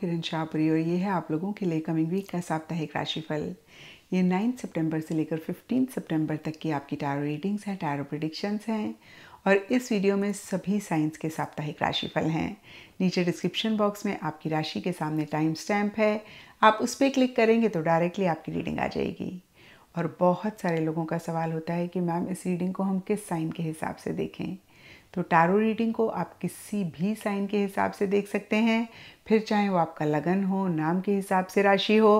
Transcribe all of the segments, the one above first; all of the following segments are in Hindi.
किरण शाहपुरी और ये है आप लोगों के लिए कमिंग वीक का साप्ताहिक राशिफल ये नाइन्थ सितंबर से लेकर फिफ्टीन सितंबर तक की आपकी टारो रीडिंग्स हैं टायरो प्रडिक्शंस हैं और इस वीडियो में सभी साइंस के साप्ताहिक राशिफल हैं नीचे डिस्क्रिप्शन बॉक्स में आपकी राशि के सामने टाइम स्टैम्प है आप उस पर क्लिक करेंगे तो डायरेक्टली आपकी रीडिंग आ जाएगी और बहुत सारे लोगों का सवाल होता है कि मैम इस रीडिंग को हम किस साइन के हिसाब से देखें तो टैरो रीडिंग को आप किसी भी साइन के हिसाब से देख सकते हैं फिर चाहे वो आपका लगन हो नाम के हिसाब से राशि हो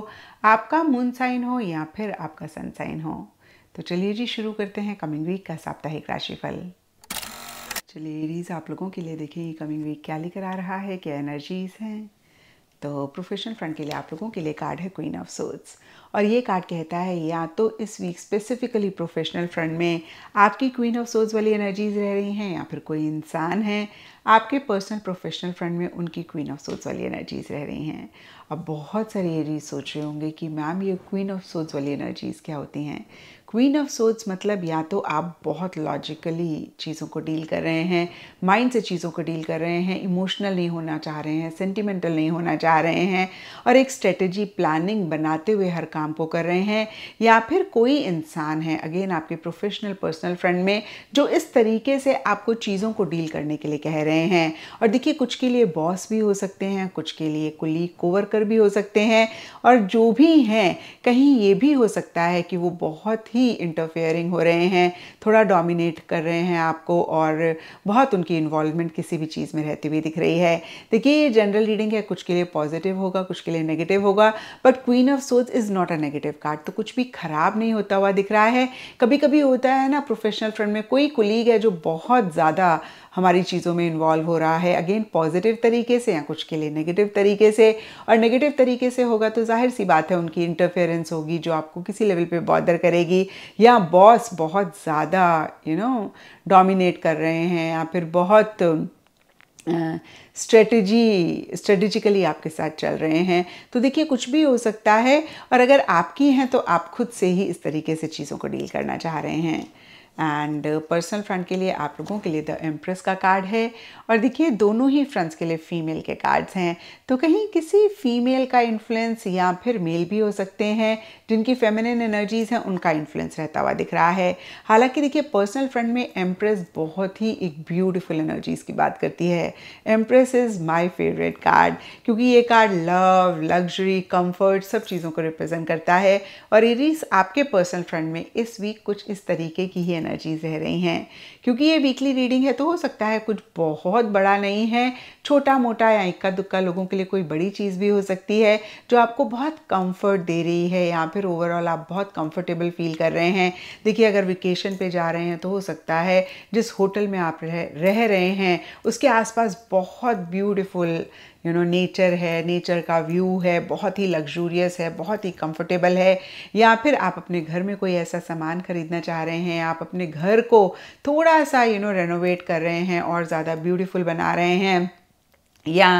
आपका मून साइन हो या फिर आपका सन साइन हो तो चलिए जी शुरू करते हैं कमिंग वीक का साप्ताहिक राशिफल चलिए रीज आप लोगों के लिए देखें ये कमिंग वीक क्या लेकर आ रहा है क्या एनर्जीज हैं तो प्रोफेशनल फ्रंट के लिए आप लोगों के लिए कार्ड है क्वीन ऑफ सोर्ट्स और ये कार्ड कहता है या तो इस वीक स्पेसिफिकली प्रोफेशनल फ्रंट में आपकी क्वीन ऑफ सोर्स वाली एनर्जीज रह रही हैं या फिर कोई इंसान है आपके पर्सनल प्रोफेशनल फ्रंट में उनकी क्वीन ऑफ सोर्स वाली एनर्जीज रह रही हैं अब बहुत सारे ये सोच रहे होंगे कि मैम ये क्वीन ऑफ सोर्स वाली एनर्जीज क्या होती हैं क्वीन ऑफ सोर्ड्स मतलब या तो आप बहुत लॉजिकली चीज़ों को डील कर रहे हैं माइंड से चीज़ों को डील कर रहे हैं इमोशनल नहीं होना चाह रहे हैं सेंटिमेंटल नहीं होना चाह रहे हैं और एक स्ट्रेटजी प्लानिंग बनाते हुए हर काम को कर रहे हैं या फिर कोई इंसान है अगेन आपके प्रोफेशनल पर्सनल फ्रेंड में जो इस तरीके से आपको चीज़ों को डील करने के लिए कह रहे हैं और देखिए कुछ के लिए बॉस भी हो सकते हैं कुछ के लिए कुलीग कोवर्कर भी हो सकते हैं और जो भी हैं कहीं ये भी हो सकता है कि वो बहुत ही ही इंटरफेयरिंग हो रहे हैं थोड़ा डोमिनेट कर रहे हैं आपको और बहुत उनकी इन्वॉल्वमेंट किसी भी चीज़ में रहती हुई दिख रही है देखिए ये जनरल रीडिंग है कुछ के लिए पॉजिटिव होगा कुछ के लिए नेगेटिव होगा बट क्वीन ऑफ सोच is not a negative card तो कुछ भी ख़राब नहीं होता हुआ दिख रहा है कभी कभी होता है ना प्रोफेशनल फ्रेंड में कोई कुलीग है जो बहुत ज़्यादा हमारी चीज़ों में इन्वॉल्व हो रहा है अगेन पॉजिटिव तरीके से या कुछ के लिए नेगेटिव तरीके से और नेगेटिव तरीके से होगा तो जाहिर सी बात है उनकी इंटरफेरेंस होगी जो आपको किसी लेवल पे बॉदर करेगी या बॉस बहुत ज़्यादा यू नो डोमिनेट कर रहे हैं या फिर बहुत स्ट्रेटजी uh, स्ट्रेटजिकली आपके साथ चल रहे हैं तो देखिए कुछ भी हो सकता है और अगर आपकी हैं तो आप खुद से ही इस तरीके से चीज़ों को डील करना चाह रहे हैं एंड पर्सनल फ्रेंड के लिए आप लोगों के लिए द एम्प्रेस का कार्ड है और देखिए दोनों ही फ्रेंड्स के लिए फीमेल के कार्ड्स हैं तो कहीं किसी फीमेल का इन्फ्लुएंस या फिर मेल भी हो सकते हैं जिनकी फेमिनिन एनर्जीज़ हैं उनका इन्फ्लुएंस रहता हुआ दिख रहा है हालांकि देखिए पर्सनल फ्रंट में एम्प्रेस बहुत ही एक ब्यूटीफुल एनर्जीज़ की बात करती है empress is my favourite card क्योंकि ये कार्ड लव लग्जरी कंफर्ट सब चीज़ों को रिप्रेजेंट करता है और इरीज आपके पर्सनल फ्रंट में इस वीक कुछ इस तरीके की ही एनर्जीज रह रही हैं क्योंकि ये वीकली रीडिंग है तो हो सकता है कुछ बहुत बड़ा नहीं है छोटा मोटा या इक्का दुक्का लोगों के लिए कोई बड़ी चीज़ भी हो सकती है जो आपको बहुत कंफर्ट दे रही है या फिर ओवरऑल आप बहुत कंफर्टेबल फील कर रहे हैं देखिए अगर वेकेशन पे जा रहे हैं तो हो सकता है जिस होटल में आप रह रह रहे हैं उसके आसपास बहुत ब्यूटिफुल यू नो नेचर है नेचर का व्यू है बहुत ही लग्जूरियस है बहुत ही कंफर्टेबल है या फिर आप अपने घर में कोई ऐसा सामान खरीदना चाह रहे हैं आप अपने घर को थोड़ा सा यू नो रेनोवेट कर रहे हैं और ज़्यादा ब्यूटीफुल बना रहे हैं या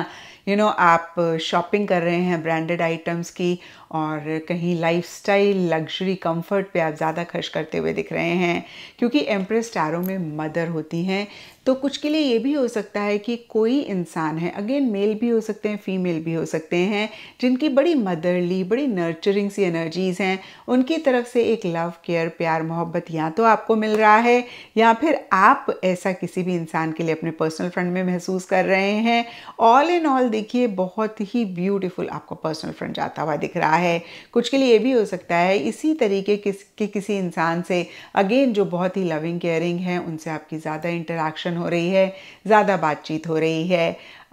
यू you नो know, आप शॉपिंग कर रहे हैं ब्रांडेड आइटम्स की और कहीं लाइफस्टाइल लग्जरी कंफर्ट पे आप ज़्यादा खर्च करते हुए दिख रहे हैं क्योंकि एम्प्रेस स्टारों में मदर होती हैं तो कुछ के लिए ये भी हो सकता है कि कोई इंसान है अगेन मेल भी हो सकते हैं फीमेल भी हो सकते हैं जिनकी बड़ी मदरली बड़ी नर्चरिंग सी एनर्जीज़ हैं उनकी तरफ से एक लव केयर प्यार मोहब्बत या तो आपको मिल रहा है या फिर आप ऐसा किसी भी इंसान के लिए अपने पर्सनल फ्रेंड में महसूस कर रहे हैं ऑल इन ऑल देखिए बहुत ही ब्यूटिफुल आपको पर्सनल फ्रेंड जाता हुआ दिख रहा है कुछ के लिए ये भी हो सकता है इसी तरीके किस के किसी इंसान से अगेन जो बहुत ही लविंग केयरिंग है उनसे आपकी ज़्यादा इंटरेक्शन हो रही है ज़्यादा बातचीत हो रही है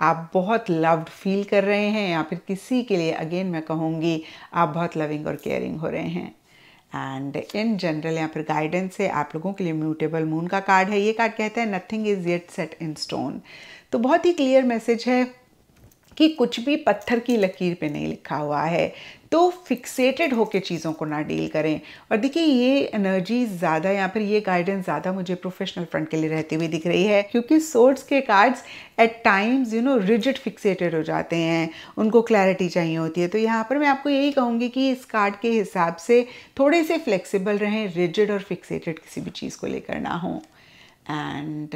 आप बहुत लव्ड फील कर रहे हैं या फिर किसी के लिए अगेन मैं कहूँगी आप बहुत लविंग और केयरिंग हो रहे हैं एंड इन जनरल या फिर गाइडेंस से आप लोगों के लिए म्यूटेबल मून का कार्ड है ये कार्ड कहता है nothing is yet set in stone तो बहुत ही क्लियर मैसेज है कि कुछ भी पत्थर की लकीर पे नहीं लिखा हुआ है तो फिक्सेटेड होके चीज़ों को ना डील करें और देखिए ये एनर्जी ज़्यादा या फिर ये गाइडेंस ज़्यादा मुझे प्रोफेशनल फ्रंट के लिए रहती हुई दिख रही है क्योंकि सोर्स के cards at times you know rigid fixated हो जाते हैं उनको क्लैरिटी चाहिए होती है तो यहाँ पर मैं आपको यही कहूँगी कि इस कार्ड के हिसाब से थोड़े से फ्लेक्सिबल रहें रिजिड और फिक्सेटेड किसी भी चीज़ को लेकर ना हो एंड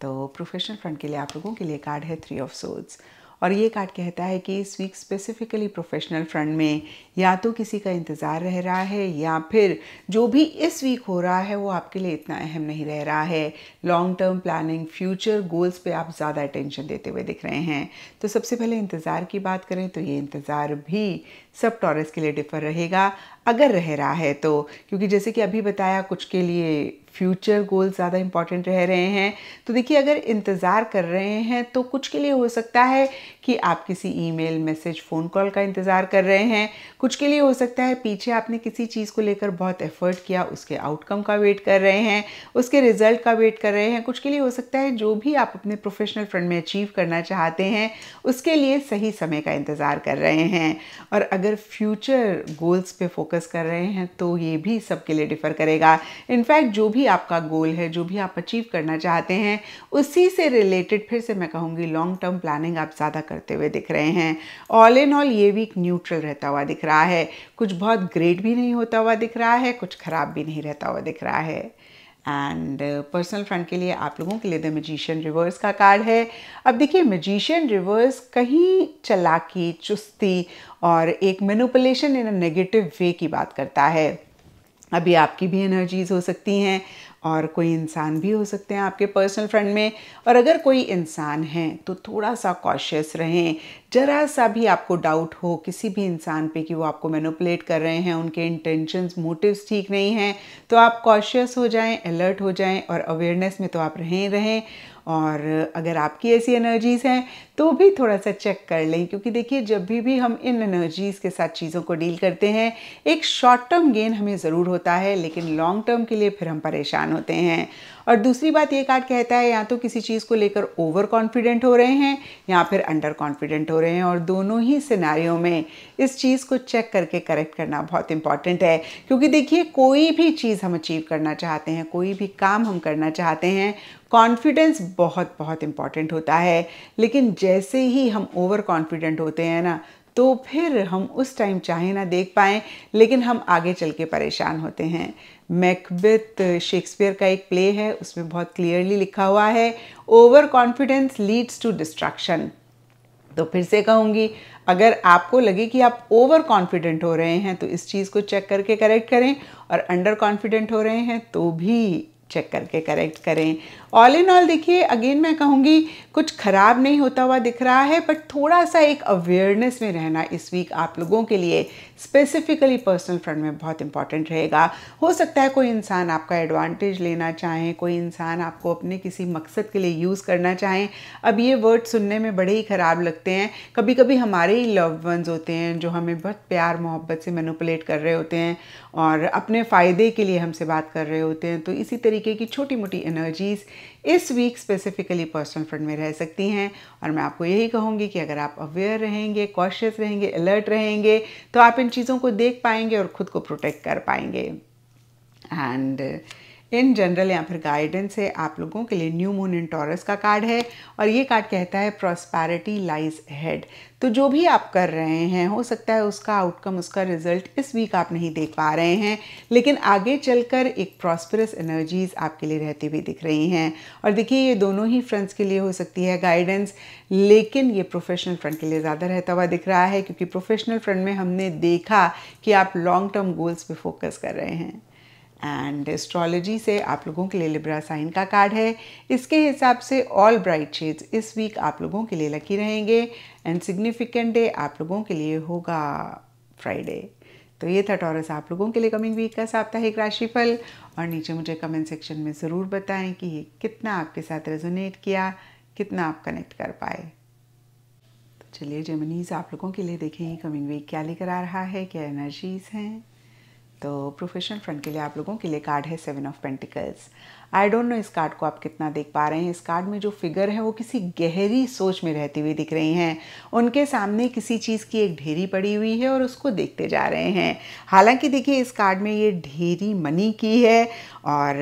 तो प्रोफेशनल फ्रंट के लिए आप लोगों के लिए कार्ड है थ्री ऑफ सोल्स और ये कार्ड कहता है कि इस वीक स्पेसिफिकली प्रोफेशनल फ्रंट में या तो किसी का इंतज़ार रह रहा है या फिर जो भी इस वीक हो रहा है वो आपके लिए इतना अहम नहीं रह रहा है long term planning future goals पे आप ज़्यादा अटेंशन देते हुए दिख रहे हैं तो सबसे पहले इंतज़ार की बात करें तो ये इंतज़ार भी सब टॉरस के लिए डिफर रहेगा अगर रह रहा है तो क्योंकि जैसे कि अभी बताया कुछ के लिए फ्यूचर गोल्स ज़्यादा इम्पॉर्टेंट रह रहे हैं तो देखिए अगर इंतज़ार कर रहे हैं तो कुछ के लिए हो सकता है कि आप किसी ईमेल मैसेज फ़ोन कॉल का इंतज़ार कर रहे हैं कुछ के लिए हो सकता है पीछे आपने किसी चीज़ को लेकर बहुत एफर्ट किया उसके आउटकम का वेट कर रहे हैं उसके रिजल्ट का वेट कर रहे हैं कुछ के लिए हो सकता है जो भी आप अपने प्रोफेशनल फ्रंट में अचीव करना चाहते हैं उसके लिए सही समय का इंतज़ार कर रहे हैं और अगर अगर फ्यूचर गोल्स पे फोकस कर रहे हैं तो ये भी सबके लिए डिफ़र करेगा इनफैक्ट जो भी आपका गोल है जो भी आप अचीव करना चाहते हैं उसी से रिलेटेड फिर से मैं कहूँगी लॉन्ग टर्म प्लानिंग आप ज़्यादा करते हुए दिख रहे हैं ऑल इन ऑल ये वीक न्यूट्रल रहता हुआ दिख रहा है कुछ बहुत ग्रेट भी नहीं होता हुआ दिख रहा है कुछ ख़राब भी नहीं रहता हुआ दिख रहा है एंड पर्सनल फ्रेंड के लिए आप लोगों के लिए द मजिशियन रिवर्स का कार्ड है अब देखिए मजिशियन रिवर्स कहीं चलाकी चुस्ती और एक मेनुपलेशन इन अ नेगेटिव वे की बात करता है अभी आपकी भी एनर्जीज हो सकती हैं और कोई इंसान भी हो सकते हैं आपके पर्सनल फ्रेंड में और अगर कोई इंसान है तो थोड़ा सा कॉशियस रहें ज़रा सा भी आपको डाउट हो किसी भी इंसान पे कि वो आपको मैनुपलेट कर रहे हैं उनके इंटेंशंस मोटिव्स ठीक नहीं हैं तो आप कॉशियस हो जाएं अलर्ट हो जाएं और अवेयरनेस में तो आप रहें रहें और अगर आपकी ऐसी एनर्जीज़ हैं तो भी थोड़ा सा चेक कर लें क्योंकि देखिए जब भी भी हम इन एनर्जीज़ के साथ चीज़ों को डील करते हैं एक शॉर्ट टर्म गेन हमें ज़रूर होता है लेकिन लॉन्ग टर्म के लिए फिर हम परेशान होते हैं और दूसरी बात ये कार्ड कहता है या तो किसी चीज़ को लेकर ओवर कॉन्फिडेंट हो रहे हैं या फिर अंडर कॉन्फिडेंट हो रहे हैं और दोनों ही सिनारियों में इस चीज़ को चेक करके करेक्ट करना बहुत इंपॉर्टेंट है क्योंकि देखिए कोई भी चीज़ हम अचीव करना चाहते हैं कोई भी काम हम करना चाहते हैं कॉन्फिडेंस बहुत बहुत इंपॉर्टेंट होता है लेकिन जैसे ही हम ओवर कॉन्फिडेंट होते हैं ना तो फिर हम उस टाइम चाहे ना देख पाएँ लेकिन हम आगे चल के परेशान होते हैं मैकबेथ शेक्सपियर का एक प्ले है उसमें बहुत क्लियरली लिखा हुआ है over confidence leads to destruction तो फिर से कहूँगी अगर आपको लगे कि आप ओवर कॉन्फिडेंट हो रहे हैं तो इस चीज़ को चेक करके करेक्ट करें और अंडर कॉन्फिडेंट हो रहे हैं तो भी चेक करके करेक्ट करें ऑल इन ऑल देखिए अगेन मैं कहूँगी कुछ ख़राब नहीं होता हुआ दिख रहा है बट थोड़ा सा एक अवेयरनेस में रहना इस वीक आप लोगों के लिए स्पेसिफिकली पर्सनल फ्रंट में बहुत इंपॉर्टेंट रहेगा हो सकता है कोई इंसान आपका एडवांटेज लेना चाहे कोई इंसान आपको अपने किसी मकसद के लिए यूज़ करना चाहें अब ये वर्ड सुनने में बड़े ही ख़राब लगते हैं कभी कभी हमारे ही लव वंस होते हैं जो हमें बहुत प्यार मोहब्बत से मैनुपलेट कर रहे होते हैं और अपने फ़ायदे के लिए हमसे बात कर रहे होते हैं तो इसी तरीके की छोटी मोटी एनर्जीज़ इस वीक स्पेसिफिकली पर्सनल फ्रेंड में रह सकती हैं और मैं आपको यही कहूँगी कि अगर आप अवेयर रहेंगे कॉशियस रहेंगे अलर्ट रहेंगे तो आप इन चीज़ों को देख पाएंगे और ख़ुद को प्रोटेक्ट कर पाएंगे एंड इन जनरल या फिर गाइडेंस है आप लोगों के लिए न्यू मून इन टॉरस का कार्ड है और ये कार्ड कहता है प्रॉस्पैरिटी लाइज हेड तो जो भी आप कर रहे हैं हो सकता है उसका आउटकम उसका रिजल्ट इस वीक आप नहीं देख पा रहे हैं लेकिन आगे चलकर एक प्रॉस्परस एनर्जीज आपके लिए रहती हुई दिख रही हैं और देखिए ये दोनों ही फ्रेंड्स के लिए हो सकती है गाइडेंस लेकिन ये प्रोफेशनल फ्रंट के लिए ज़्यादा रहता हुआ दिख रहा है क्योंकि प्रोफेशनल फ्रंट में हमने देखा कि आप लॉन्ग टर्म गोल्स पर फोकस कर रहे हैं एंड एस्ट्रोलॉजी से आप लोगों के लिए लिब्रा साइन का कार्ड है इसके हिसाब से ऑल ब्राइट शेड्स इस वीक आप लोगों के लिए लकी रहेंगे एंड सिग्निफिकेंट डे आप लोगों के लिए होगा फ्राइडे तो ये था टॉरस आप लोगों के लिए कमिंग वीक का साप्ताहिक राशिफल और नीचे मुझे कमेंट सेक्शन में ज़रूर बताएं कि ये कितना आपके साथ रेजोनेट किया कितना आप कनेक्ट कर पाए तो चलिए जेमनीज आप लोगों के लिए देखें कमिंग वीक क्या लेकर आ रहा है क्या एनर्जीज हैं तो प्रोफेशनल फ्रंट के लिए आप लोगों के लिए कार्ड है seven of pentacles I don't know इस कार्ड को आप कितना देख पा रहे हैं इस कार्ड में जो फिगर है वो किसी गहरी सोच में रहती हुई दिख रही हैं उनके सामने किसी चीज़ की एक ढेरी पड़ी हुई है और उसको देखते जा रहे हैं हालांकि देखिए इस कार्ड में ये ढेरी मनी की है और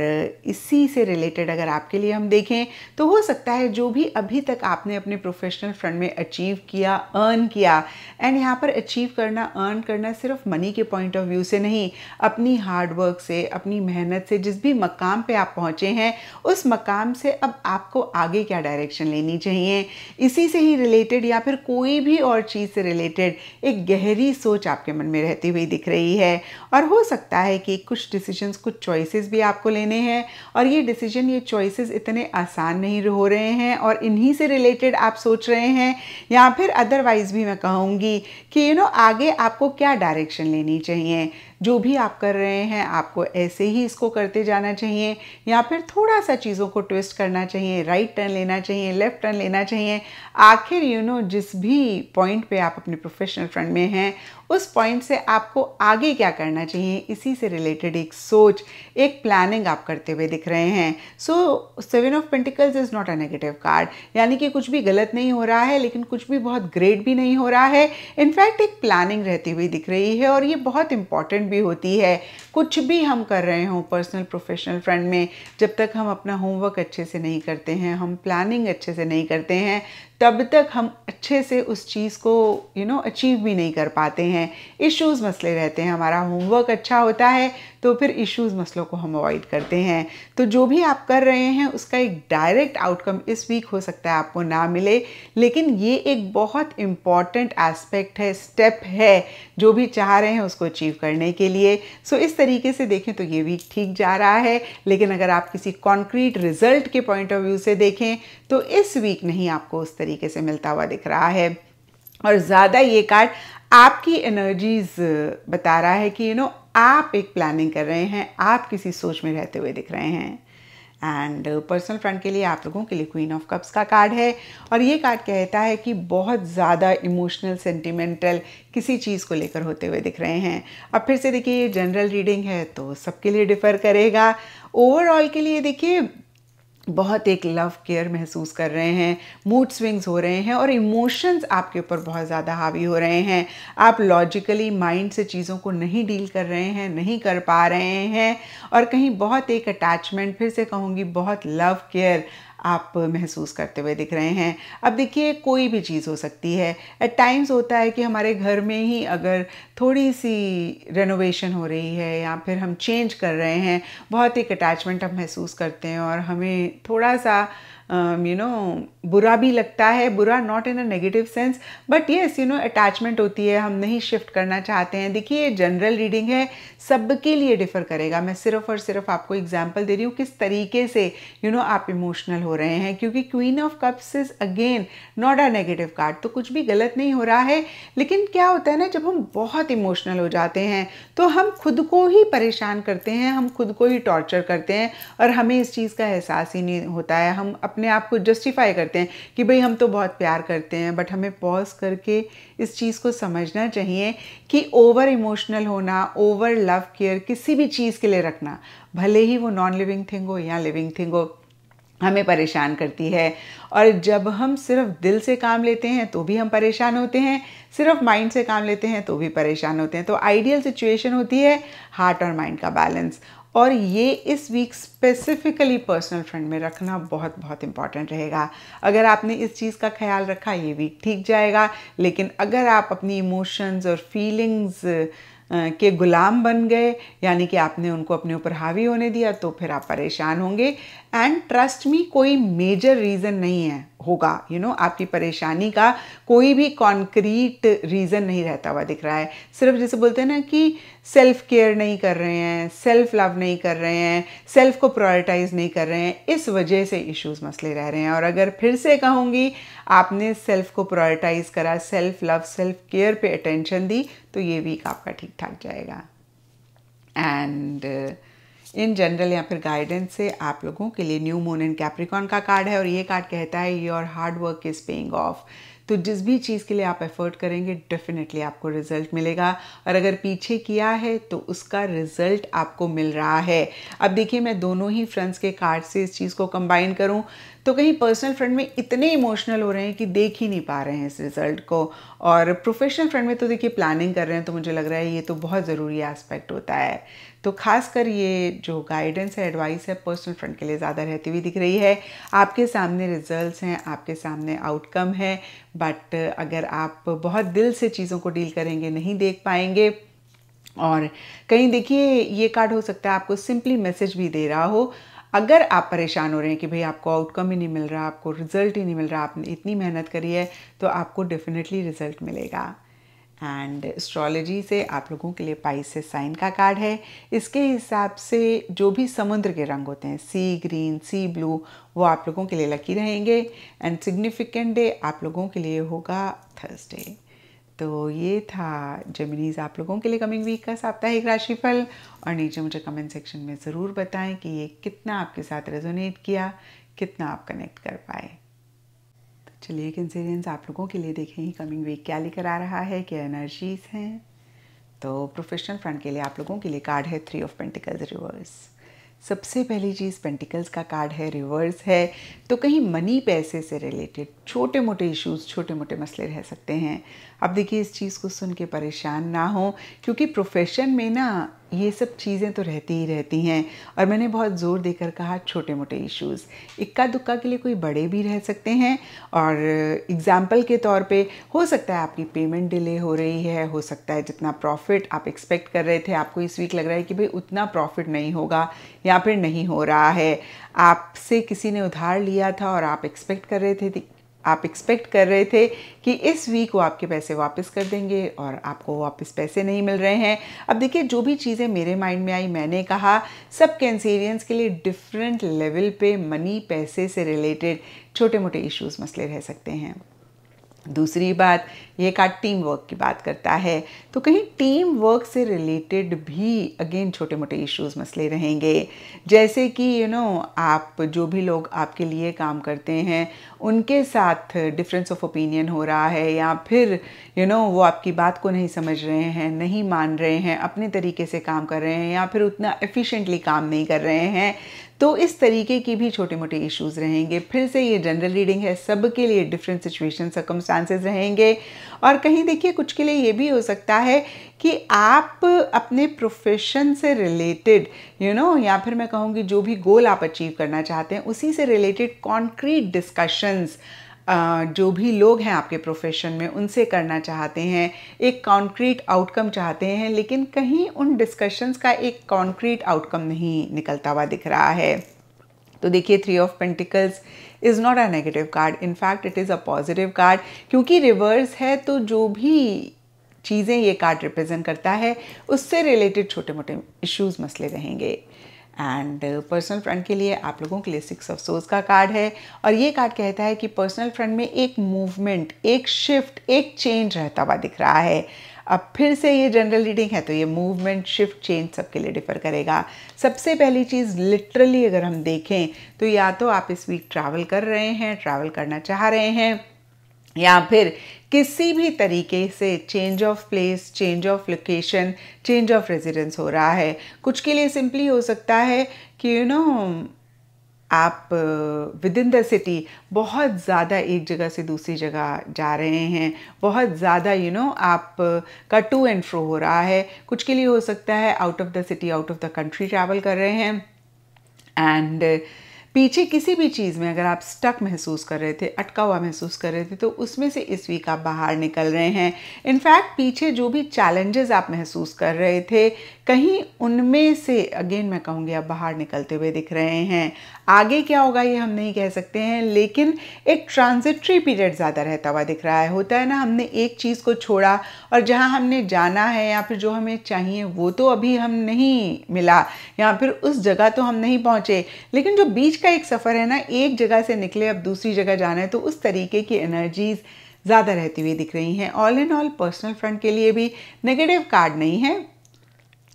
इसी से रिलेटेड अगर आपके लिए हम देखें तो हो सकता है जो भी अभी तक आपने अपने प्रोफेशनल फ्रंट में अचीव किया अर्न किया एंड यहाँ पर अचीव करना अर्न करना सिर्फ मनी के पॉइंट ऑफ व्यू से नहीं अपनी हार्डवर्क से अपनी मेहनत से जिस भी मकाम पर आप पहुँच पहुँचे हैं उस मकाम से अब आपको आगे क्या डायरेक्शन लेनी चाहिए इसी से ही रिलेटेड या फिर कोई भी और चीज़ से रिलेटेड एक गहरी सोच आपके मन में रहती हुई दिख रही है और हो सकता है कि कुछ डिसीजंस कुछ चॉइसेस भी आपको लेने हैं और ये डिसीजन ये चॉइसेस इतने आसान नहीं हो रहे हैं और इन्हीं से रिलेटेड आप सोच रहे हैं या फिर अदरवाइज़ भी मैं कहूँगी कि यू you नो know, आगे आपको क्या डायरेक्शन लेनी चाहिए जो भी आप कर रहे हैं आपको ऐसे ही इसको करते जाना चाहिए या फिर थोड़ा सा चीज़ों को ट्विस्ट करना चाहिए राइट टर्न लेना चाहिए लेफ़्ट टर्न लेना चाहिए आखिर यू नो जिस भी पॉइंट पे आप अपने प्रोफेशनल फ्रंट में हैं उस पॉइंट से आपको आगे क्या करना चाहिए इसी से रिलेटेड एक सोच एक प्लानिंग आप करते हुए दिख रहे हैं so seven of pentacles is not a negative card यानी कि कुछ भी गलत नहीं हो रहा है लेकिन कुछ भी बहुत ग्रेट भी नहीं हो रहा है इनफैक्ट एक प्लानिंग रहती हुई दिख रही है और ये बहुत इंपॉर्टेंट भी होती है कुछ भी हम कर रहे हों पर्सनल प्रोफेशनल फ्रंट में जब तक हम अपना होमवर्क अच्छे से नहीं करते हैं हम प्लानिंग अच्छे से नहीं करते हैं तब तक हम अच्छे से उस चीज़ को यू नो अचीव भी नहीं कर पाते हैं इश्यूज मसले रहते हैं हमारा होमवर्क अच्छा होता है तो फिर इश्यूज़ मसलों को हम अवॉइड करते हैं तो जो भी आप कर रहे हैं उसका एक डायरेक्ट आउटकम इस वीक हो सकता है आपको ना मिले लेकिन ये एक बहुत इम्पॉर्टेंट एस्पेक्ट है स्टेप है जो भी चाह रहे हैं उसको अचीव करने के लिए सो इस तरीके से देखें तो ये वीक ठीक जा रहा है लेकिन अगर आप किसी कॉन्क्रीट रिजल्ट के पॉइंट ऑफ व्यू से देखें तो इस वीक नहीं आपको उस तरीके से मिलता हुआ दिख रहा है और ज़्यादा ये कार्ड आपकी एनर्जीज बता रहा है कि यू नो आप एक प्लानिंग कर रहे हैं आप किसी सोच में रहते हुए दिख रहे हैं एंड पर्सनल फ्रंट के लिए आप लोगों के लिए क्वीन ऑफ कप्स का कार्ड है और ये कार्ड कहता है कि बहुत ज़्यादा इमोशनल सेंटिमेंटल किसी चीज़ को लेकर होते हुए दिख रहे हैं अब फिर से देखिए ये जनरल रीडिंग है तो सबके लिए डिफ़र करेगा ओवरऑल के लिए देखिए बहुत एक लव केयर महसूस कर रहे हैं मूड स्विंग्स हो रहे हैं और इमोशंस आपके ऊपर बहुत ज़्यादा हावी हो रहे हैं आप लॉजिकली माइंड से चीज़ों को नहीं डील कर रहे हैं नहीं कर पा रहे हैं और कहीं बहुत एक अटैचमेंट फिर से कहूँगी बहुत लव केयर आप महसूस करते हुए दिख रहे हैं अब देखिए कोई भी चीज़ हो सकती है एट टाइम्स होता है कि हमारे घर में ही अगर थोड़ी सी रेनोवेशन हो रही है या फिर हम चेंज कर रहे हैं बहुत एक अटैचमेंट हम महसूस करते हैं और हमें थोड़ा सा यू um, नो बुरा भी लगता है बुरा not in a negative sense but yes you know attachment होती है हम नहीं शिफ्ट करना चाहते हैं देखिए ये जनरल रीडिंग है सबके लिए डिफ़र करेगा मैं सिर्फ और सिर्फ आपको एग्जाम्पल दे रही हूँ किस तरीके से यू you नो know, आप इमोशनल हो रहे हैं क्योंकि queen of cups is again not a negative card तो कुछ भी गलत नहीं हो रहा है लेकिन क्या होता है ना जब हम बहुत इमोशनल हो जाते हैं तो हम खुद को ही परेशान करते हैं हम खुद को ही टॉर्चर करते हैं और हमें इस चीज़ का एहसास ही नहीं होता है हम अपने आप को जस्टिफाई करते हैं कि भाई हम तो बहुत प्यार करते हैं बट हमें पॉज करके इस चीज़ को समझना चाहिए कि ओवर इमोशनल होना ओवर लव केयर किसी भी चीज़ के लिए रखना भले ही वो नॉन लिविंग थिंग हो या लिविंग थिंग हो हमें परेशान करती है और जब हम सिर्फ दिल से काम लेते हैं तो भी हम परेशान होते हैं सिर्फ माइंड से काम लेते हैं तो भी परेशान होते हैं तो आइडियल सिचुएशन होती है हार्ट और माइंड का बैलेंस और ये इस वीक स्पेसिफिकली पर्सनल फ्रेंड में रखना बहुत बहुत इंपॉर्टेंट रहेगा अगर आपने इस चीज़ का ख्याल रखा ये वीक ठीक जाएगा लेकिन अगर आप अपनी इमोशंस और फीलिंग्स के गुलाम बन गए यानी कि आपने उनको अपने ऊपर हावी होने दिया तो फिर आप परेशान होंगे एंड ट्रस्ट मी कोई मेजर रीज़न नहीं है होगा यू you नो know, आपकी परेशानी का कोई भी कॉन्क्रीट रीज़न नहीं रहता हुआ दिख रहा है सिर्फ जैसे बोलते हैं ना कि सेल्फ केयर नहीं कर रहे हैं सेल्फ लव नहीं कर रहे हैं सेल्फ को प्रायोरिटाइज नहीं कर रहे हैं इस वजह से इश्यूज मसले रह रहे हैं और अगर फिर से कहूँगी आपने सेल्फ को प्रायोरिटाइज करा सेल्फ लव सेल्फ केयर पे अटेंशन दी तो ये वीक आपका ठीक ठाक जाएगा एंड uh, इन जनरल या फिर गाइडेंस से आप लोगों के लिए न्यू मून एंड कैप्रिकॉन का कार्ड है और ये कार्ड कहता है your hard work is paying off तो जिस भी चीज़ के लिए आप एफर्ट करेंगे डेफिनेटली आपको रिजल्ट मिलेगा और अगर पीछे किया है तो उसका रिजल्ट आपको मिल रहा है अब देखिए मैं दोनों ही फ्रेंड्स के कार्ड से इस चीज़ को कंबाइन करूं तो कहीं पर्सनल फ्रेंड में इतने इमोशनल हो रहे हैं कि देख ही नहीं पा रहे हैं इस रिज़ल्ट को और प्रोफेशनल फ्रेंड में तो देखिए प्लानिंग कर रहे हैं तो मुझे लग रहा है ये तो बहुत ज़रूरी एस्पेक्ट होता है तो खासकर ये जो गाइडेंस है एडवाइस है पर्सनल फ्रंट के लिए ज़्यादा रहती हुई दिख रही है आपके सामने रिजल्ट्स हैं आपके सामने आउटकम है बट अगर आप बहुत दिल से चीज़ों को डील करेंगे नहीं देख पाएंगे और कहीं देखिए ये कार्ड हो सकता है आपको सिंपली मैसेज भी दे रहा हो अगर आप परेशान हो रहे हैं कि भाई आपको आउटकम ही नहीं मिल रहा आपको रिजल्ट ही नहीं मिल रहा आपने इतनी मेहनत करी है तो आपको डेफिनेटली रिजल्ट मिलेगा एंड एस्ट्रोलॉजी से आप लोगों के लिए से साइन का कार्ड है इसके हिसाब से जो भी समुद्र के रंग होते हैं सी ग्रीन सी ब्लू वो आप लोगों के लिए लकी रहेंगे एंड सिग्निफिकेंट डे आप लोगों के लिए होगा थर्सडे तो ये था जमिनीज आप लोगों के लिए कमिंग वीक का साप्ताहिक राशिफल और नीचे मुझे कमेंट सेक्शन में ज़रूर बताएं कि ये कितना आपके साथ रेजोनेट किया कितना आप कनेक्ट कर पाए चलिए एक आप लोगों के लिए देखें कमिंग वीक क्या लेकर आ रहा है क्या एनर्जीज हैं तो प्रोफेशनल फ्रंट के लिए आप लोगों के लिए कार्ड है थ्री ऑफ पेंटिकल्स रिवर्स सबसे पहली चीज़ पेंटिकल्स का कार्ड है रिवर्स है तो कहीं मनी पैसे से रिलेटेड छोटे मोटे इश्यूज छोटे मोटे मसले रह सकते हैं अब देखिए इस चीज़ को सुन के परेशान ना हो क्योंकि प्रोफेशन में ना ये सब चीज़ें तो रहती ही रहती हैं और मैंने बहुत ज़ोर देकर कहा छोटे मोटे इश्यूज़ इक्का दुक्का के लिए कोई बड़े भी रह सकते हैं और एग्ज़ाम्पल के तौर पे हो सकता है आपकी पेमेंट डिले हो रही है हो सकता है जितना प्रॉफिट आप एक्सपेक्ट कर रहे थे आपको इस वीक लग रहा है कि भाई उतना प्रॉफिट नहीं होगा या फिर नहीं हो रहा है आपसे किसी ने उधार लिया था और आप एक्सपेक्ट कर रहे थे आप एक्सपेक्ट कर रहे थे कि इस वीक वो आपके पैसे वापस कर देंगे और आपको वापस पैसे नहीं मिल रहे हैं अब देखिए जो भी चीज़ें मेरे माइंड में आई मैंने कहा सब कैंसेरियंस के लिए डिफरेंट लेवल पे मनी पैसे से रिलेटेड छोटे मोटे इश्यूज मसले रह सकते हैं दूसरी बात ये कार्ड टीम वर्क की बात करता है तो कहीं टीम वर्क से रिलेटेड भी अगेन छोटे मोटे इश्यूज मसले रहेंगे जैसे कि यू you नो know, आप जो भी लोग आपके लिए काम करते हैं उनके साथ डिफरेंस ऑफ ओपिनियन हो रहा है या फिर यू you नो know, वो आपकी बात को नहीं समझ रहे हैं नहीं मान रहे हैं अपने तरीके से काम कर रहे हैं या फिर उतना एफिशिएंटली काम नहीं कर रहे हैं तो इस तरीके की भी छोटे मोटे इश्यूज रहेंगे फिर से ये जनरल रीडिंग है सब के लिए डिफरेंट सिचुएशन सर्कमस्टांसेस रहेंगे और कहीं देखिए कुछ के लिए ये भी हो सकता है कि आप अपने प्रोफेशन से रिलेटेड यू नो या फिर मैं कहूँगी जो भी गोल आप अचीव करना चाहते हैं उसी से रिलेटेड कॉन्क्रीट डिस्कशंस जो भी लोग हैं आपके प्रोफेशन में उनसे करना चाहते हैं एक कॉन्क्रीट आउटकम चाहते हैं लेकिन कहीं उन डिस्कशंस का एक कॉन्क्रीट आउटकम नहीं निकलता हुआ दिख रहा है तो देखिए three of pentacles is not a negative card in fact it is a positive card क्योंकि रिवर्स है तो जो भी चीज़ें ये कार्ड रिप्रेजेंट करता है उससे रिलेटेड छोटे मोटे इश्यूज़ मसले रहेंगे एंड पर्सनल फ्रेंड के लिए आप लोगों के लिए सिक्स अफसोस का कार्ड है और ये कार्ड कहता है कि पर्सनल फ्रेंड में एक मूवमेंट एक शिफ्ट एक चेंज रहता हुआ दिख रहा है अब फिर से ये जनरल रीडिंग है तो ये मूवमेंट शिफ्ट चेंज सबके लिए डिफर करेगा सबसे पहली चीज़ लिटरली अगर हम देखें तो या तो आप इस वीक ट्रैवल कर रहे हैं ट्रैवल करना चाह रहे हैं या फिर किसी भी तरीके से change of place change of location change of residence हो रहा है कुछ के लिए सिंपली हो सकता है कि यू you नो know, आप विद इन द सिटी बहुत ज़्यादा एक जगह से दूसरी जगह जा रहे हैं बहुत ज़्यादा यू नो आप uh, का टू एंड फ्रो हो रहा है कुछ के लिए हो सकता है out of the city out of the country travel कर रहे हैं एंड uh, पीछे किसी भी चीज़ में अगर आप स्टक महसूस कर रहे थे अटका हुआ महसूस कर रहे थे तो उसमें से इस वीक आप बाहर निकल रहे हैं इनफैक्ट पीछे जो भी चैलेंजेस आप महसूस कर रहे थे कहीं उनमें से अगेन मैं कहूँगी आप बाहर निकलते हुए दिख रहे हैं आगे क्या होगा ये हम नहीं कह सकते हैं लेकिन एक ट्रांजिट्री पीरियड ज़्यादा रहता हुआ दिख रहा है होता है ना हमने एक चीज़ को छोड़ा और जहाँ हमने जाना है या फिर जो हमें चाहिए वो तो अभी हम नहीं मिला या फिर उस जगह तो हम नहीं पहुँचे लेकिन जो बीच का एक सफ़र है ना एक जगह से निकले अब दूसरी जगह जाना है तो उस तरीके की एनर्जीज़ ज़्यादा रहती हुई दिख रही हैं all in all personal front के लिए भी नेगेटिव कार्ड नहीं है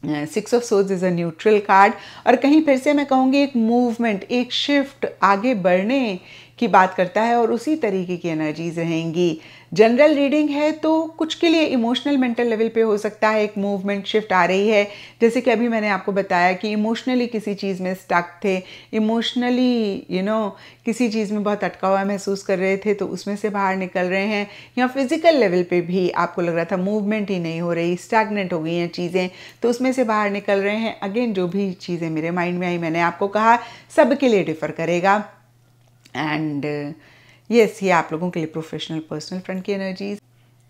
सिक्स ऑफ सोज इज़ अ न्यूट्रल कार्ड और कहीं फिर से मैं कहूँगी एक मूवमेंट एक शिफ्ट आगे बढ़ने की बात करता है और उसी तरीके की एनर्जीज रहेंगी जनरल रीडिंग है तो कुछ के लिए इमोशनल मेंटल लेवल पे हो सकता है एक मूवमेंट शिफ्ट आ रही है जैसे कि अभी मैंने आपको बताया कि इमोशनली किसी चीज़ में स्टक थे इमोशनली यू नो किसी चीज़ में बहुत अटका हुआ महसूस कर रहे थे तो उसमें से बाहर निकल रहे हैं या फिज़िकल लेवल पे भी आपको लग रहा था मूवमेंट ही नहीं हो रही स्टैगनेंट हो गई हैं चीज़ें तो उसमें से बाहर निकल रहे हैं अगेन जो भी चीज़ें मेरे माइंड में आई मैंने आपको कहा सब के लिए डिफ़र करेगा एंड uh, यस ये आप लोगों के लिए प्रोफेशनल पर्सनल फ्रेंड की एनर्जीज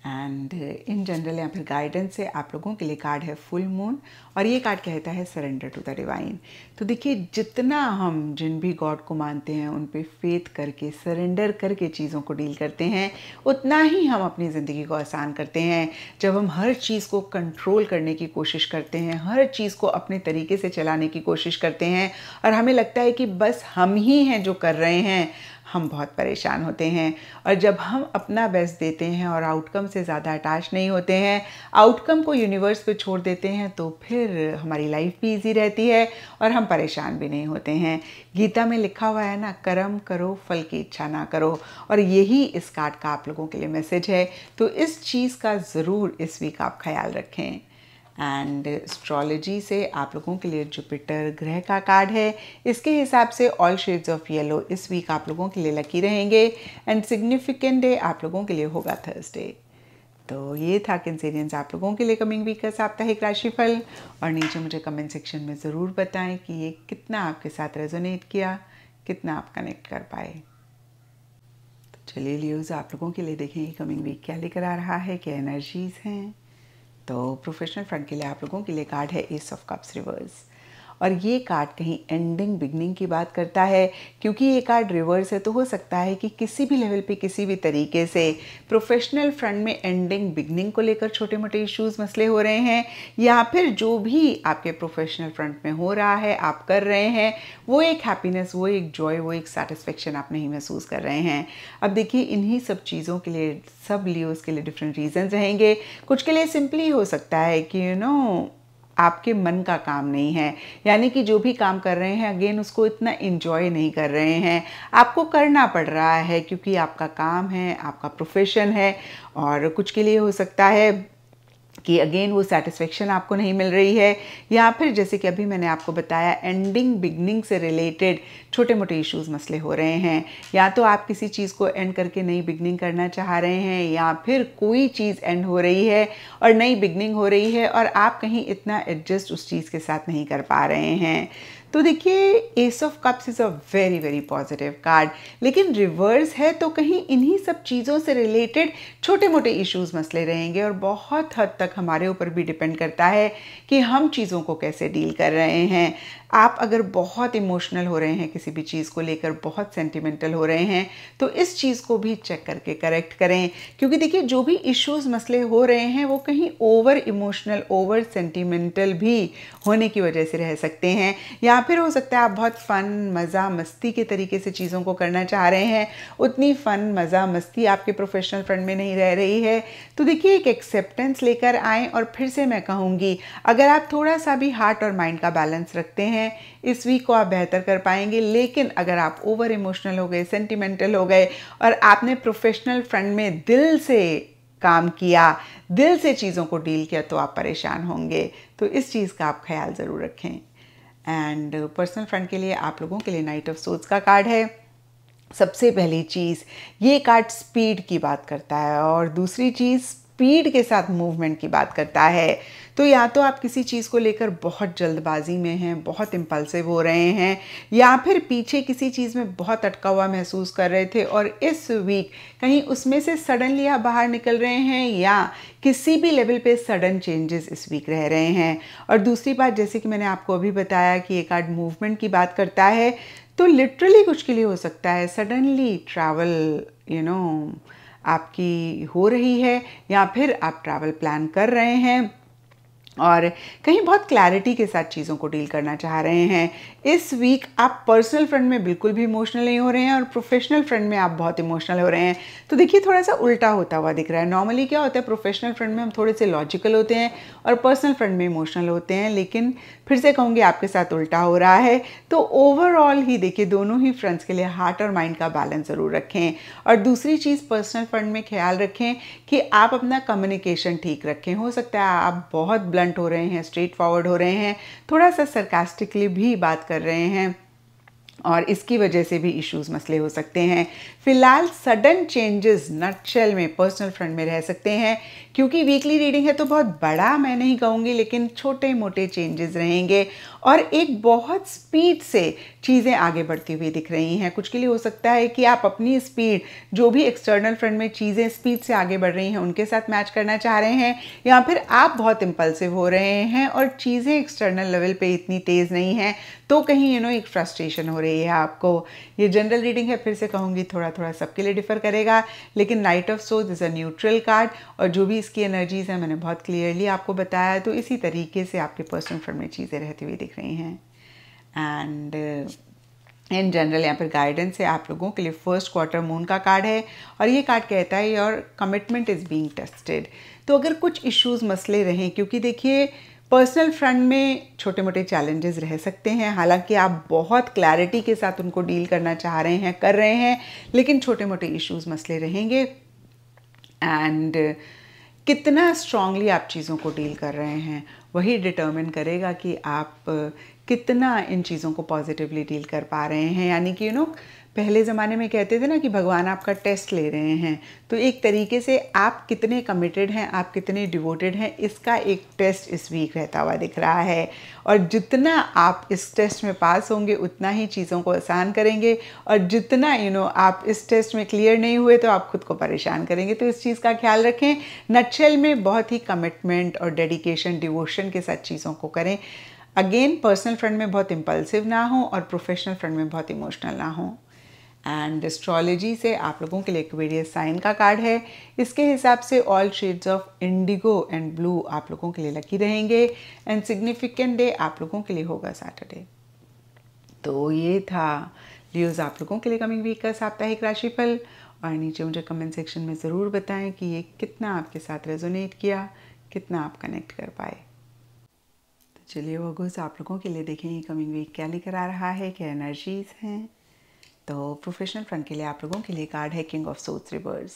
एंड इन जनरल यहाँ पर गाइडेंस से आप लोगों के लिए कार्ड है फुल मून और ये कार्ड कहता है सरेंडर टू द डिवाइन तो देखिए जितना हम जिन भी गॉड को मानते हैं उन पे फेथ करके सरेंडर करके चीज़ों को डील करते हैं उतना ही हम अपनी ज़िंदगी को आसान करते हैं जब हम हर चीज़ को कंट्रोल करने की कोशिश करते हैं हर चीज़ को अपने तरीके से चलाने की कोशिश करते हैं और हमें लगता है कि बस हम ही हैं जो कर रहे हैं हम बहुत परेशान होते हैं और जब हम अपना बेस्ट देते हैं और आउटकम से ज़्यादा अटैच नहीं होते हैं आउटकम को यूनिवर्स पे छोड़ देते हैं तो फिर हमारी लाइफ भी इजी रहती है और हम परेशान भी नहीं होते हैं गीता में लिखा हुआ है ना कर्म करो फल की इच्छा ना करो और यही इस कार्ड का आप लोगों के लिए मैसेज है तो इस चीज़ का ज़रूर इस वीक आप ख्याल रखें एंड एस्ट्रोलॉजी से आप लोगों के लिए जुपिटर ग्रह का कार्ड है इसके हिसाब से ऑल शेड्स ऑफ येलो इस वीक आप लोगों के लिए लकी रहेंगे एंड सिग्निफिकेंट डे आप लोगों के लिए होगा थर्सडे तो ये था कैंसेरियंस आप लोगों के लिए कमिंग वीक का साप्ताहिक राशिफल और नीचे मुझे कमेंट सेक्शन में ज़रूर बताएं कि ये कितना आपके साथ रेजोनेट किया कितना आप कनेक्ट कर पाए तो चलिए लियोज आप लोगों के लिए देखें ये कमिंग वीक क्या लेकर आ रहा है क्या एनर्जीज़ हैं तो प्रोफेशनल फ्रंट के लिए आप लोगों के लिए कार्ड है एस ऑफ कप्स रिवर्स और ये कार्ड कहीं एंडिंग बिगनिंग की बात करता है क्योंकि ये कार्ड रिवर्स है तो हो सकता है कि किसी भी लेवल पे किसी भी तरीके से प्रोफेशनल फ्रंट में एंडिंग बिगनिंग को लेकर छोटे मोटे इश्यूज मसले हो रहे हैं या फिर जो भी आपके प्रोफेशनल फ्रंट में हो रहा है आप कर रहे हैं वो एक हैप्पीनेस वो एक जॉय वो एक सेटिस्फेक्शन आप नहीं महसूस कर रहे हैं अब देखिए इन्हीं सब चीज़ों के लिए सब लियोज के लिए डिफरेंट रीज़न रहेंगे कुछ के लिए सिंपली हो सकता है कि यू you नो know, आपके मन का काम नहीं है यानी कि जो भी काम कर रहे हैं अगेन उसको इतना इन्जॉय नहीं कर रहे हैं आपको करना पड़ रहा है क्योंकि आपका काम है आपका प्रोफेशन है और कुछ के लिए हो सकता है कि अगेन वो सेटिस्फेक्शन आपको नहीं मिल रही है या फिर जैसे कि अभी मैंने आपको बताया एंडिंग बिगनिंग से रिलेटेड छोटे मोटे इश्यूज मसले हो रहे हैं या तो आप किसी चीज़ को एंड करके नई बिगनिंग करना चाह रहे हैं या फिर कोई चीज़ एंड हो रही है और नई बिगनिंग हो रही है और आप कहीं इतना एडजस्ट उस चीज़ के साथ नहीं कर पा रहे हैं तो देखिए ace of cups is a very very positive card लेकिन रिवर्स है तो कहीं इन्हीं सब चीज़ों से रिलेटेड छोटे मोटे इश्यूज मसले रहेंगे और बहुत हद तक हमारे ऊपर भी डिपेंड करता है कि हम चीज़ों को कैसे डील कर रहे हैं आप अगर बहुत इमोशनल हो रहे हैं किसी भी चीज़ को लेकर बहुत सेंटिमेंटल हो रहे हैं तो इस चीज़ को भी चेक करके करेक्ट करें क्योंकि देखिए जो भी इश्यूज मसले हो रहे हैं वो कहीं ओवर इमोशनल ओवर सेंटिमेंटल भी होने की वजह से रह सकते हैं या फिर हो सकता है आप बहुत फ़न मज़ा मस्ती के तरीके से चीज़ों को करना चाह रहे हैं उतनी फ़न मज़ा मस्ती आपके प्रोफेशनल फ्रंट में नहीं रह रही है तो देखिए एक एक्सेप्टेंस लेकर आएँ और फिर से मैं कहूँगी अगर आप थोड़ा सा भी हार्ट और माइंड का बैलेंस रखते हैं हैं इस वीक को आप बेहतर कर पाएंगे लेकिन अगर आप ओवर इमोशनल हो गए सेंटिमेंटल हो गए और आपने प्रोफेशनल फ्रंट में दिल से काम किया दिल से चीज़ों को डील किया तो आप परेशान होंगे तो इस चीज़ का आप ख्याल ज़रूर रखें एंड पर्सनल फ्रंट के लिए आप लोगों के लिए नाइट ऑफ सोच का कार्ड है सबसे पहली चीज़ ये कार्ड स्पीड की बात करता है और दूसरी चीज़ स्पीड के साथ मूवमेंट की बात करता है तो या तो आप किसी चीज़ को लेकर बहुत जल्दबाजी में हैं बहुत इम्पल्सिव हो रहे हैं या फिर पीछे किसी चीज़ में बहुत अटका हुआ महसूस कर रहे थे और इस वीक कहीं उसमें से सडनली आप बाहर निकल रहे हैं या किसी भी लेवल पे सडन चेंजेस इस वीक रह रहे हैं और दूसरी बात जैसे कि मैंने आपको अभी बताया कि एक आर्ट मूवमेंट की बात करता है तो लिटरली कुछ के लिए हो सकता है सडनली ट्रैवल यू नो आपकी हो रही है या फिर आप ट्रैवल प्लान कर रहे हैं और कहीं बहुत क्लैरिटी के साथ चीज़ों को डील करना चाह रहे हैं इस वीक आप पर्सनल फ्रंट में बिल्कुल भी इमोशनल नहीं हो रहे हैं और प्रोफेशनल फ्रंट में आप बहुत इमोशनल हो रहे हैं तो देखिए थोड़ा सा उल्टा होता हुआ दिख रहा है नॉर्मली क्या होता है प्रोफेशनल फ्रंट में हम थोड़े से लॉजिकल होते हैं और पर्सनल फ्रंट में इमोशनल होते हैं लेकिन फिर से कहूँगी आपके साथ उल्टा हो रहा है तो ओवरऑल ही देखिए दोनों ही फ्रेंड्स के लिए हार्ट और माइंड का बैलेंस ज़रूर रखें और दूसरी चीज़ पर्सनल फ्रंट में ख्याल रखें कि आप अपना कम्युनिकेशन ठीक रखें हो सकता है आप बहुत ब्लंट हो रहे हैं स्ट्रेट फॉरवर्ड हो रहे हैं थोड़ा सा सरकास्टिकली भी बात कर रहे हैं और इसकी वजह से भी इश्यूज मसले हो सकते हैं फिलहाल सडन चेंजेस नटशेल में पर्सनल फ्रंट में रह सकते हैं क्योंकि वीकली रीडिंग है तो बहुत बड़ा मैं नहीं कहूँगी लेकिन छोटे मोटे चेंजेस रहेंगे और एक बहुत स्पीड से चीज़ें आगे बढ़ती हुई दिख रही हैं कुछ के लिए हो सकता है कि आप अपनी स्पीड जो भी एक्सटर्नल फ्रंट में चीज़ें स्पीड से आगे बढ़ रही हैं उनके साथ मैच करना चाह रहे हैं या फिर आप बहुत इम्पल्सिव हो रहे हैं और चीज़ें एक्सटर्नल लेवल पर इतनी तेज़ नहीं हैं तो कहीं यू नो एक फ्रस्ट्रेशन हो रही है आपको ये जनरल रीडिंग है फिर से कहूँगी थोड़ा थोड़ा सबके लिए डिफर करेगा लेकिन नाइट ऑफ सोज इज़ अ न्यूट्रल कार्ड और जो भी की एनर्जीज़ हैं मैंने बहुत क्लियरली आपको बताया तो इसी तरीके से आपके पर्सनल फ्रेंड में चीज़ें रहती हुई दिख रही हैं एंड इन जनरल यहाँ पर गाइडेंस है आप लोगों के लिए फर्स्ट क्वार्टर मून का कार्ड है और ये कार्ड कहता है your commitment is being tested तो अगर कुछ इश्यूज मसले रहें क्योंकि देखिए पर्सनल फ्रंट में छोटे मोटे चैलेंजेस रह सकते हैं हालांकि आप बहुत क्लैरिटी के साथ उनको डील करना चाह रहे हैं कर रहे हैं लेकिन छोटे मोटे इश्यूज मसले रहेंगे एंड uh, कितना स्ट्रांगली आप चीज़ों को डील कर रहे हैं वही डिटर्मिन करेगा कि आप कितना इन चीज़ों को पॉजिटिवली डील कर पा रहे हैं यानी कि यू नो पहले ज़माने में कहते थे ना कि भगवान आपका टेस्ट ले रहे हैं तो एक तरीके से आप कितने कमिटेड हैं आप कितने डिवोटेड हैं इसका एक टेस्ट इस वीक रहता हुआ दिख रहा है और जितना आप इस टेस्ट में पास होंगे उतना ही चीज़ों को आसान करेंगे और जितना यू you नो know, आप इस टेस्ट में क्लियर नहीं हुए तो आप खुद को परेशान करेंगे तो इस चीज़ का ख्याल रखें नटशेल में बहुत ही कमिटमेंट और डेडिकेशन डिवोशन के साथ चीज़ों को करें अगेन पर्सनल फ्रंट में बहुत इम्पल्सिव ना हो और प्रोफेशनल फ्रंट में बहुत इमोशनल ना हो एंड एस्ट्रोलॉजी से आप लोगों के लिए एक्वेरियस साइन का कार्ड है इसके हिसाब से all shades of indigo and blue आप लोगों के लिए लकी रहेंगे एंड सिग्निफिकेंट डे आप लोगों के लिए होगा सैटरडे तो ये था लियोज आप लोगों के लिए कमिंग वीक का साप्ताहिक राशिफल और नीचे मुझे कमेंट सेक्शन में ज़रूर बताएं कि ये कितना आपके साथ रेजोनेट किया कितना आप कनेक्ट कर पाए तो चलिए वगोज आप लोगों के लिए देखें कमिंग वीक क्या लेकर आ रहा है क्या एनर्जीज हैं तो प्रोफेशनल फ्रंट के लिए आप लोगों के लिए कार्ड है किंग ऑफ सोथ रिवर्स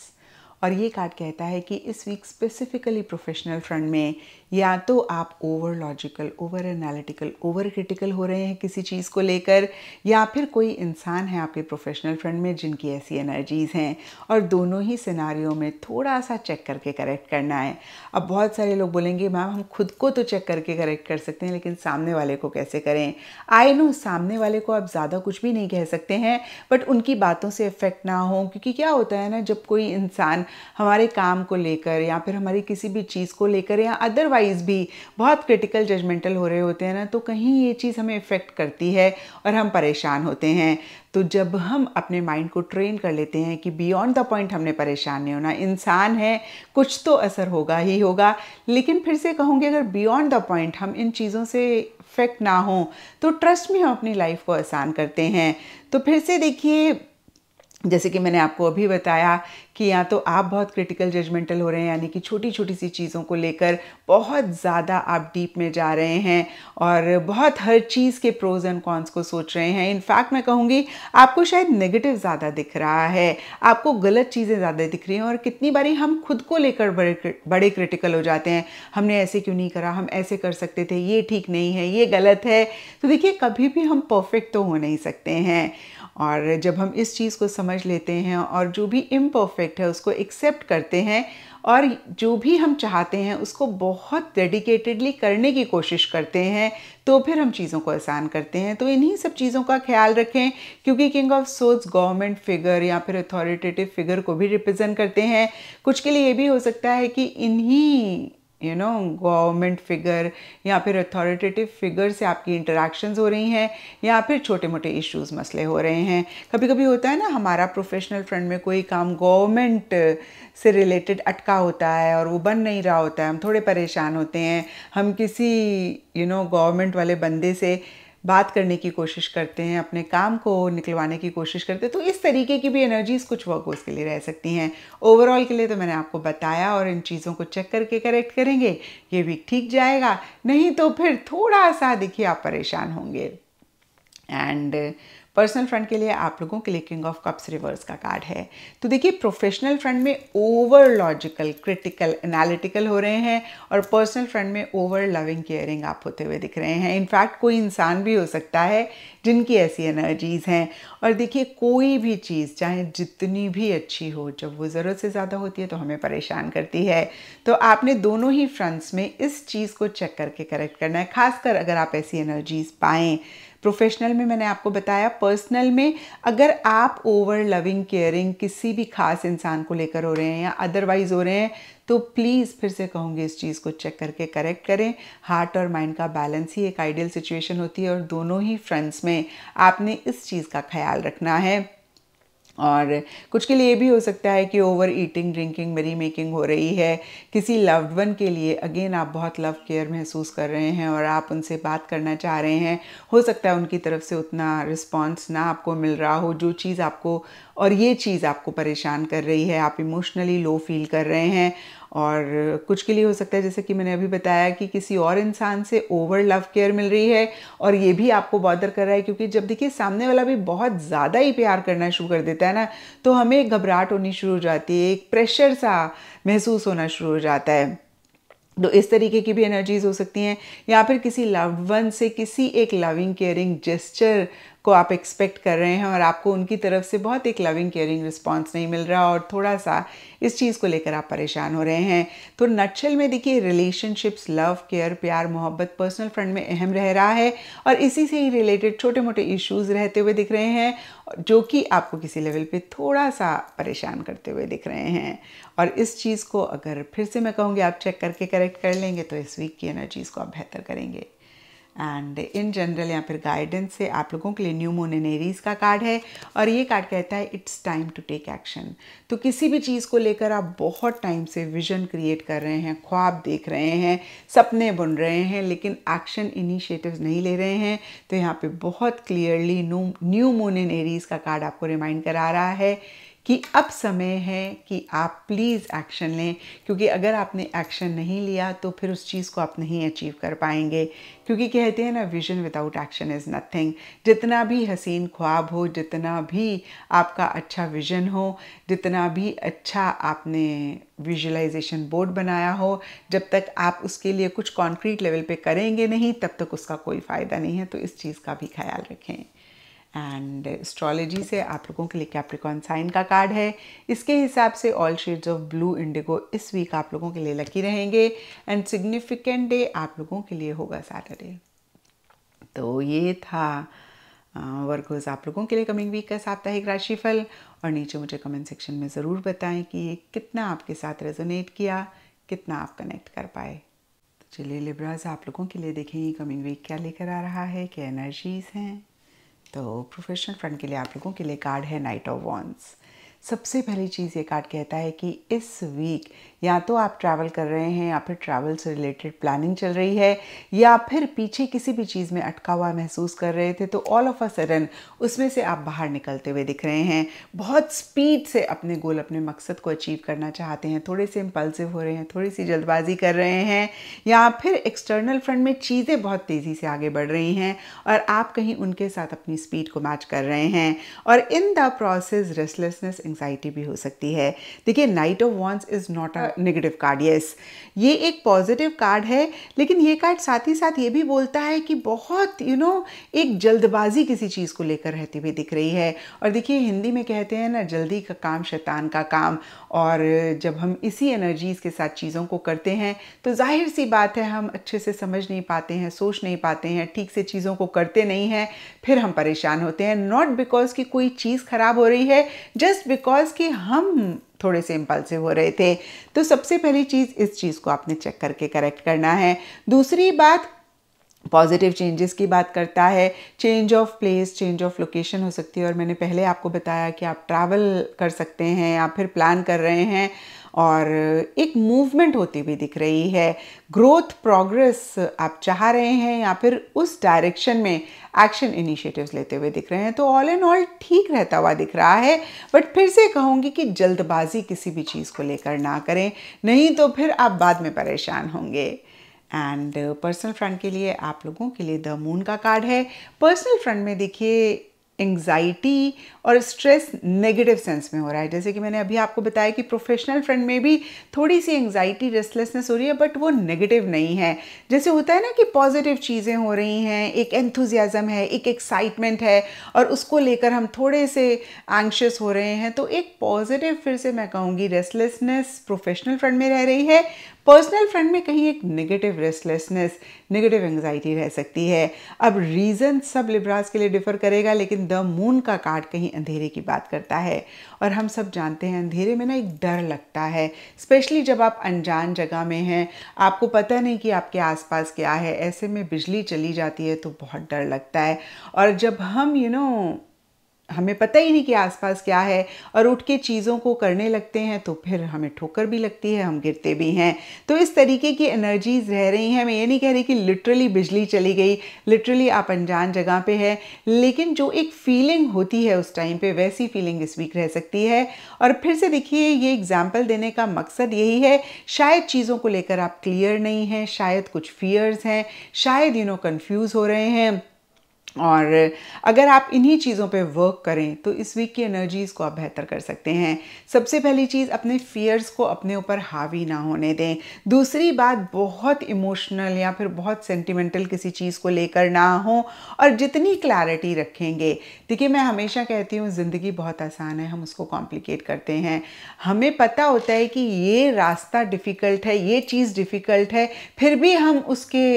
और ये कार्ड कहता है कि इस वीक स्पेसिफिकली प्रोफेशनल फ्रंट में या तो आप over logical over analytical over critical हो रहे हैं किसी चीज़ को लेकर या फिर कोई इंसान है आपके प्रोफेशनल फ्रंट में जिनकी ऐसी एनर्जीज़ हैं और दोनों ही सिनारियों में थोड़ा सा चेक करके करेक्ट करना है अब बहुत सारे लोग बोलेंगे मैम हम खुद को तो चेक करके करेक्ट कर सकते हैं लेकिन सामने वाले को कैसे करें आई नो सामने वाले को आप ज़्यादा कुछ भी नहीं कह सकते हैं बट उनकी बातों से इफ़ेक्ट ना हो क्योंकि क्या होता है ना जब कोई इंसान हमारे काम को लेकर या फिर हमारी किसी भी चीज़ को लेकर या अदरवाइज़ भी बहुत क्रिटिकल जजमेंटल हो रहे होते हैं ना तो कहीं ये चीज़ हमें इफ़ेक्ट करती है और हम परेशान होते हैं तो जब हम अपने माइंड को ट्रेन कर लेते हैं कि बियॉन्ड द पॉइंट हमने परेशान नहीं होना इंसान है कुछ तो असर होगा ही होगा लेकिन फिर से कहूँगी अगर बियॉन्ड द पॉइंट हम इन चीज़ों से इफेक्ट ना हो तो ट्रस्ट में हम अपनी लाइफ को आसान करते हैं तो फिर से देखिए जैसे कि मैंने आपको अभी बताया कि या तो आप बहुत क्रिटिकल जजमेंटल हो रहे हैं यानी कि छोटी छोटी सी चीज़ों को लेकर बहुत ज़्यादा आप डीप में जा रहे हैं और बहुत हर चीज़ के प्रोज एंड कॉन्स को सोच रहे हैं इनफैक्ट मैं कहूँगी आपको शायद नेगेटिव ज़्यादा दिख रहा है आपको गलत चीज़ें ज़्यादा दिख रही हैं और कितनी बारी हम खुद को लेकर बड़े बड़े क्रिटिकल हो जाते हैं हमने ऐसे क्यों नहीं करा हम ऐसे कर सकते थे ये ठीक नहीं है ये गलत है तो देखिए कभी भी हम परफेक्ट तो हो नहीं सकते हैं और जब हम इस चीज़ को समझ लेते हैं और जो भी इम्परफेक्ट है उसको एक्सेप्ट करते हैं और जो भी हम चाहते हैं उसको बहुत डेडिकेटेडली करने की कोशिश करते हैं तो फिर हम चीज़ों को आसान करते हैं तो इन्हीं सब चीज़ों का ख्याल रखें क्योंकि king of swords government figure या फिर अथॉरिटेटिव फिगर को भी रिप्रेजेंट करते हैं कुछ के लिए ये भी हो सकता है कि इन्हीं यू नो गवर्नमेंट फिगर या फिर अथॉरिटेटिव फिगर से आपकी इंटरेक्शंस हो रही हैं या फिर छोटे मोटे इश्यूज मसले हो रहे हैं कभी कभी होता है ना हमारा प्रोफेशनल फ्रंट में कोई काम गवर्नमेंट से रिलेटेड अटका होता है और वो बन नहीं रहा होता है हम थोड़े परेशान होते हैं हम किसी यू नो गवर्नमेंट वाले बंदे से बात करने की कोशिश करते हैं अपने काम को निकलवाने की कोशिश करते हैं तो इस तरीके की भी एनर्जीज़ कुछ वर्कर्स के लिए रह सकती हैं ओवरऑल के लिए तो मैंने आपको बताया और इन चीज़ों को चेक करके करेक्ट करेंगे ये वीक ठीक जाएगा नहीं तो फिर थोड़ा सा देखिए आप परेशान होंगे एंड पर्सनल फ्रंट के लिए आप लोगों के लिए किंग ऑफ कप्स रिवर्स का कार्ड है तो देखिए प्रोफेशनल फ्रंट में ओवर लॉजिकल क्रिटिकल एनालिटिकल हो रहे हैं और पर्सनल फ्रंट में ओवर लविंग केयरिंग आप होते हुए दिख रहे हैं इनफैक्ट कोई इंसान भी हो सकता है जिनकी ऐसी एनर्जीज़ हैं और देखिए कोई भी चीज़ चाहे जितनी भी अच्छी हो जब वो ज़रूरत से ज़्यादा होती है तो हमें परेशान करती है तो आपने दोनों ही फ्रंट्स में इस चीज़ को चेक करके करेक्ट करना है खासकर अगर आप ऐसी एनर्जीज़ पाएँ प्रोफेशनल में मैंने आपको बताया पर्सनल में अगर आप ओवर लविंग केयरिंग किसी भी खास इंसान को लेकर हो रहे हैं या अदरवाइज हो रहे हैं तो प्लीज़ फिर से कहूँगी इस चीज़ को चेक करके करेक्ट करें हार्ट और माइंड का बैलेंस ही एक आइडियल सिचुएशन होती है और दोनों ही फ्रेंड्स में आपने इस चीज़ का ख्याल रखना है और कुछ के लिए भी हो सकता है कि over eating drinking merry making हो रही है किसी लव्ड वन के लिए अगेन आप बहुत लव केयर महसूस कर रहे हैं और आप उनसे बात करना चाह रहे हैं हो सकता है उनकी तरफ से उतना रिस्पॉन्स ना आपको मिल रहा हो जो चीज़ आपको और ये चीज़ आपको परेशान कर रही है आप इमोशनली लो फील कर रहे हैं और कुछ के लिए हो सकता है जैसे कि मैंने अभी बताया कि किसी और इंसान से ओवर लव केयर मिल रही है और ये भी आपको बॉदर कर रहा है क्योंकि जब देखिए सामने वाला भी बहुत ज़्यादा ही प्यार करना शुरू कर देता है ना तो हमें घबराहट होनी शुरू हो जाती है एक प्रेशर सा महसूस होना शुरू हो जाता है तो इस तरीके की भी एनर्जीज हो सकती हैं या फिर किसी लव वन से किसी एक लविंग केयरिंग जेस्चर को आप एक्सपेक्ट कर रहे हैं और आपको उनकी तरफ से बहुत एक लविंग केयरिंग रिस्पॉन्स नहीं मिल रहा और थोड़ा सा इस चीज़ को लेकर आप परेशान हो रहे हैं तो नक्षल में देखिए रिलेशनशिप्स लव केयर प्यार मोहब्बत पर्सनल फ्रेंड में अहम रह रहा है और इसी से ही रिलेटेड छोटे मोटे इश्यूज़ रहते हुए दिख रहे हैं जो कि आपको किसी लेवल पे थोड़ा सा परेशान करते हुए दिख रहे हैं और इस चीज़ को अगर फिर से मैं कहूँगी आप चेक करके करेक्ट कर लेंगे तो इस वीक की एनर्जीज़ को आप बेहतर करेंगे एंड इन जनरल या फिर गाइडेंस से आप लोगों के लिए न्यू एरीज़ का कार्ड है और ये कार्ड कहता है it's time to take action तो किसी भी चीज़ को लेकर आप बहुत टाइम से विजन क्रिएट कर रहे हैं ख्वाब देख रहे हैं सपने बुन रहे हैं लेकिन एक्शन इनिशिएटिव्स नहीं ले रहे हैं तो यहाँ पे बहुत क्लियरली न्यू एरीज़ का कार्ड आपको रिमाइंड करा रहा है कि अब समय है कि आप प्लीज़ एक्शन लें क्योंकि अगर आपने एक्शन नहीं लिया तो फिर उस चीज़ को आप नहीं अचीव कर पाएंगे क्योंकि कहते हैं ना vision without action is nothing जितना भी हसीन ख्वाब हो जितना भी आपका अच्छा विजन हो जितना भी अच्छा आपने विजुलाइजेशन बोर्ड बनाया हो जब तक आप उसके लिए कुछ कॉन्क्रीट लेवल पे करेंगे नहीं तब तक उसका कोई फ़ायदा नहीं है तो इस चीज़ का भी ख्याल रखें एंड एस्ट्रोलॉजी से आप लोगों के लिए कैप्रिकॉन साइन का कार्ड है इसके हिसाब से all shades of blue indigo इस वीक आप लोगों के लिए लकी रहेंगे एंड सिग्निफिकेंट डे आप लोगों के लिए होगा सैटरडे तो ये था वर्कर्स आप लोगों के लिए कमिंग वीक का साप्ताहिक राशिफल और नीचे मुझे कमेंट सेक्शन में ज़रूर बताएं कि ये कितना आपके साथ रेजोनेट किया कितना आप कनेक्ट कर पाए तो चलिए लिब्राज आप लोगों के लिए देखेंगे कमिंग वीक क्या लेकर आ रहा है क्या एनर्जीज़ हैं तो प्रोफेशनल फ्रंट के लिए आप लोगों के लिए कार्ड है नाइट ऑफ वॉन्स सबसे पहली चीज़ ये कार्ड कहता है कि इस वीक या तो आप ट्रैवल कर रहे हैं या फिर ट्रैवल से रिलेटेड प्लानिंग चल रही है या फिर पीछे किसी भी चीज़ में अटका हुआ महसूस कर रहे थे तो ऑल ऑफ अ सडन उसमें से आप बाहर निकलते हुए दिख रहे हैं बहुत स्पीड से अपने गोल अपने मकसद को अचीव करना चाहते हैं थोड़े से इम्पल्सिव हो रहे हैं थोड़ी सी जल्दबाजी कर रहे हैं या फिर एक्सटर्नल फ्रंट में चीज़ें बहुत तेज़ी से आगे बढ़ रही हैं और आप कहीं उनके साथ अपनी स्पीड को मैच कर रहे हैं और in the process restlessness anxiety भी हो सकती है देखिए knight of wands is not a negative card yes ये एक पॉजिटिव कार्ड है लेकिन ये कार्ड साथ ही साथ ये भी बोलता है कि बहुत यू you नो know, एक जल्दबाजी किसी चीज़ को लेकर रहती हुई दिख रही है और देखिए हिंदी में कहते हैं ना जल्दी का काम शैतान का काम और जब हम इसी एनर्जीज़ के साथ चीज़ों को करते हैं तो जाहिर सी बात है हम अच्छे से समझ नहीं पाते हैं सोच नहीं पाते हैं ठीक से चीज़ों को करते नहीं हैं फिर हम परेशान होते हैं नॉट बिकॉज़ कि कोई चीज़ ख़राब हो रही है जस्ट बिकॉज़ कि हम थोड़े से इम्पल्सिव हो रहे थे तो सबसे पहली चीज़ इस चीज़ को आपने चेक करके करेक्ट करना है दूसरी बात पॉजिटिव चेंजेस की बात करता है change of place change of location हो सकती है और मैंने पहले आपको बताया कि आप ट्रैवल कर सकते हैं या फिर प्लान कर रहे हैं और एक मूवमेंट होती हुई दिख रही है ग्रोथ प्रोग्रेस आप चाह रहे हैं या फिर उस डायरेक्शन में एक्शन इनिशिएटिव्स लेते हुए दिख रहे हैं तो ऑल एंड ऑल ठीक रहता हुआ दिख रहा है बट फिर से कहूँगी कि जल्दबाजी किसी भी चीज़ को लेकर ना करें नहीं तो फिर आप बाद में परेशान होंगे एंड पर्सनल फ्रंट के लिए आप लोगों के लिए द मून का कार्ड है पर्सनल फ्रंट में देखिए एंग्जाइटी और स्ट्रेस नेगेटिव सेंस में हो रहा है जैसे कि मैंने अभी आपको बताया कि प्रोफेशनल फ्रंट में भी थोड़ी सी एंग्जाइटी रेस्टलेसनेस हो रही है बट वो नेगेटिव नहीं है जैसे होता है ना कि पॉजिटिव चीज़ें हो रही हैं एक एंथुजियाज़म है एक एक्साइटमेंट है और उसको लेकर हम थोड़े से एंक्शस हो रहे हैं तो एक पॉजिटिव फिर से मैं कहूँगी रेस्टलेसनेस प्रोफेशनल फ्रंट में रह रही है पर्सनल फ्रंट में कहीं एक नेगेटिव रेस्टलेसनेस नेगेटिव एंगजाइटी रह सकती है अब रीज़न सब लिब्रास के लिए डिफर करेगा लेकिन द मून का कार्ड कहीं अंधेरे की बात करता है और हम सब जानते हैं अंधेरे में ना एक डर लगता है स्पेशली जब आप अनजान जगह में हैं आपको पता नहीं कि आपके आसपास क्या है ऐसे में बिजली चली जाती है तो बहुत डर लगता है और जब हम यू you नो know, हमें पता ही नहीं कि आसपास क्या है और उठ के चीज़ों को करने लगते हैं तो फिर हमें ठोकर भी लगती है हम गिरते भी हैं तो इस तरीके की एनर्जीज रह रही हैं मैं ये नहीं कह रही कि लिटरली बिजली चली गई लिटरली आप अनजान जगह पे है लेकिन जो एक फीलिंग होती है उस टाइम पे वैसी फीलिंग इस वीक रह सकती है और फिर से देखिए ये एग्जाम्पल देने का मकसद यही है शायद चीज़ों को लेकर आप क्लियर नहीं हैं शायद कुछ फियर्स हैं शायद यू नो कन्फ्यूज़ हो रहे हैं और अगर आप इन्हीं चीज़ों पे वर्क करें तो इस वीक की एनर्जीज़ को आप बेहतर कर सकते हैं सबसे पहली चीज़ अपने फियर्स को अपने ऊपर हावी ना होने दें दूसरी बात बहुत इमोशनल या फिर बहुत सेंटिमेंटल किसी चीज़ को लेकर ना हो और जितनी क्लैरिटी रखेंगे देखिए मैं हमेशा कहती हूँ ज़िंदगी बहुत आसान है हम उसको कॉम्प्लिकेट करते हैं हमें पता होता है कि ये रास्ता डिफ़िकल्ट है ये चीज़ डिफ़िकल्ट है फिर भी हम उसके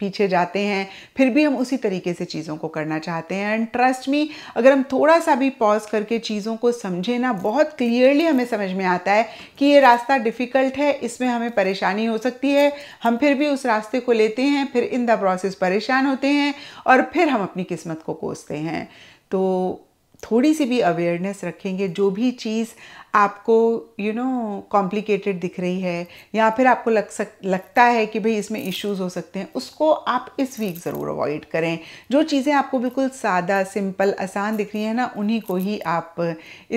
पीछे जाते हैं फिर भी हम उसी तरीके से चीज़ों को करना चाहते हैं एंड ट्रस्ट मी अगर हम थोड़ा सा भी पॉज करके चीज़ों को समझें ना बहुत क्लियरली हमें समझ में आता है कि ये रास्ता डिफ़िकल्ट है इसमें हमें परेशानी हो सकती है हम फिर भी उस रास्ते को लेते हैं फिर इन द प्रोसेस परेशान होते हैं और फिर हम अपनी किस्मत को कोसते हैं तो थोड़ी सी भी अवेयरनेस रखेंगे जो भी चीज़ आपको यू नो कॉम्प्लिकेटेड दिख रही है या फिर आपको लग सक लगता है कि भाई इसमें इश्यूज हो सकते हैं उसको आप इस वीक ज़रूर अवॉइड करें जो चीज़ें आपको बिल्कुल सादा सिंपल आसान दिख रही हैं ना उन्हीं को ही आप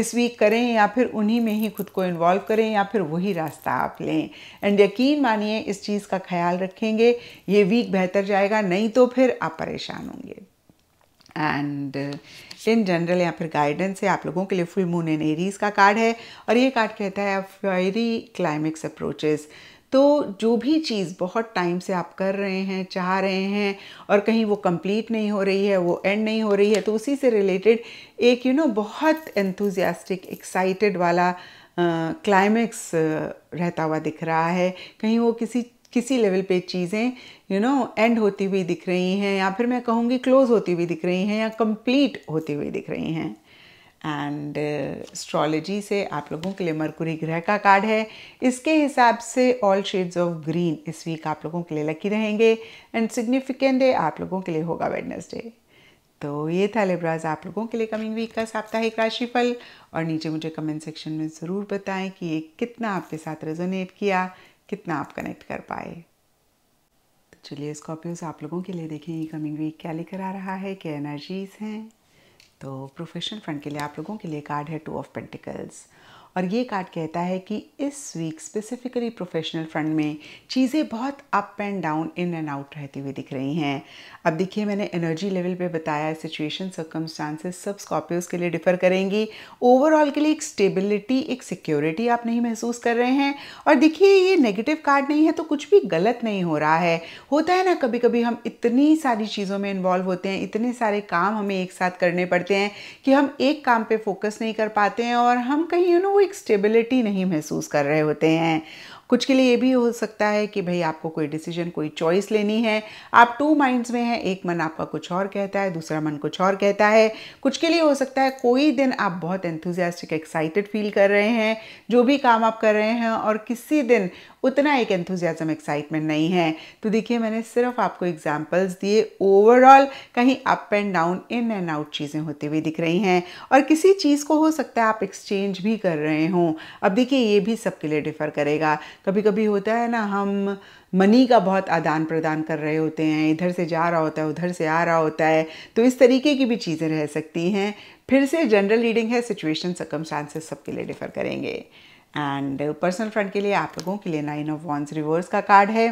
इस वीक करें या फिर उन्हीं में ही खुद को इन्वॉल्व करें या फिर वही रास्ता आप लें एंड यकीन मानिए इस चीज़ का ख्याल रखेंगे ये वीक बेहतर जाएगा नहीं तो फिर आप परेशान होंगे एंड uh, इन जनरल या फिर गाइडेंस है आप लोगों के लिए फुल मून एंड एरीज का कार्ड है और ये कार्ड कहता है फेरी क्लाइमेक्स अप्रोचेस तो जो भी चीज़ बहुत टाइम से आप कर रहे हैं चाह रहे हैं और कहीं वो कंप्लीट नहीं हो रही है वो एंड नहीं हो रही है तो उसी से रिलेटेड एक यू you नो know, बहुत एंथुजियास्टिक एक्साइटेड वाला क्लाइमेक्स uh, रहता हुआ दिख रहा है कहीं वो किसी किसी लेवल पे चीज़ें यू नो एंड होती हुई दिख रही हैं या फिर मैं कहूँगी क्लोज होती हुई दिख रही हैं या कंप्लीट होती हुई दिख रही हैं एंड एस्ट्रोलॉजी uh, से आप लोगों के लिए मरकुरी ग्रह का कार्ड है इसके हिसाब से ऑल शेड्स ऑफ ग्रीन इस वीक आप लोगों के लिए लकी रहेंगे एंड सिग्निफिकेंट डे आप लोगों के लिए होगा वेडनेसडे तो ये था लिब्राज आप लोगों के लिए कमिंग वीक का साप्ताहिक राशिफल और नीचे मुझे कमेंट सेक्शन में ज़रूर बताएं कि ये कितना आपके साथ रेजोनेट किया कितना आप कनेक्ट कर पाए तो चलिए स्कॉर्पियोस आप लोगों के लिए देखें कमिंग वीक क्या लेकर आ रहा है क्या एनर्जीज हैं तो प्रोफेशनल फ्रंट के लिए आप लोगों के लिए कार्ड है टू ऑफ पेंटिकल्स और ये कार्ड कहता है कि इस वीक स्पेसिफिकली प्रोफेशनल फ्रंट में चीज़ें बहुत up and down in and out रहती हुई दिख रही हैं अब देखिए मैंने एनर्जी लेवल पे बताया सिचुएशन सर्कमस्टांसेस सब स्कॉर्पियोज के लिए डिफर करेंगी ओवरऑल के लिए एक स्टेबिलिटी एक सिक्योरिटी आप नहीं महसूस कर रहे हैं और देखिए ये नेगेटिव कार्ड नहीं है तो कुछ भी गलत नहीं हो रहा है होता है ना कभी कभी हम इतनी सारी चीज़ों में इन्वॉल्व होते हैं इतने सारे काम हमें एक साथ करने पड़ते हैं कि हम एक काम पर फोकस नहीं कर पाते हैं और हम कहीं यू नो वो एक स्टेबिलिटी नहीं महसूस कर रहे होते हैं कुछ के लिए ये भी हो सकता है कि भाई आपको कोई डिसीजन कोई चॉइस लेनी है आप टू माइंड्स में हैं एक मन आपका कुछ और कहता है दूसरा मन कुछ और कहता है कुछ के लिए हो सकता है कोई दिन आप बहुत एंथुजियास्टिक एक्साइटेड फील कर रहे हैं जो भी काम आप कर रहे हैं और किसी दिन उतना एक एंथुजियाज़म एक्साइटमेंट नहीं है तो देखिए मैंने सिर्फ आपको एग्जाम्पल्स दिए ओवरऑल कहीं up and down in and out चीज़ें होती हुई दिख रही हैं और किसी चीज़ को हो सकता है आप एक्सचेंज भी कर रहे हों अब देखिए ये भी सबके लिए डिफ़र करेगा कभी कभी होता है ना हम मनी का बहुत आदान प्रदान कर रहे होते हैं इधर से जा रहा होता है उधर से आ रहा होता है तो इस तरीके की भी चीज़ें रह सकती हैं फिर से जनरल रीडिंग है सिचुएशन सकम सबके लिए डिफ़र करेंगे एंड पर्सनल फ्रंट के लिए आप लोगों के लिए नाइन ऑफ वॉन्स रिवर्स का कार्ड है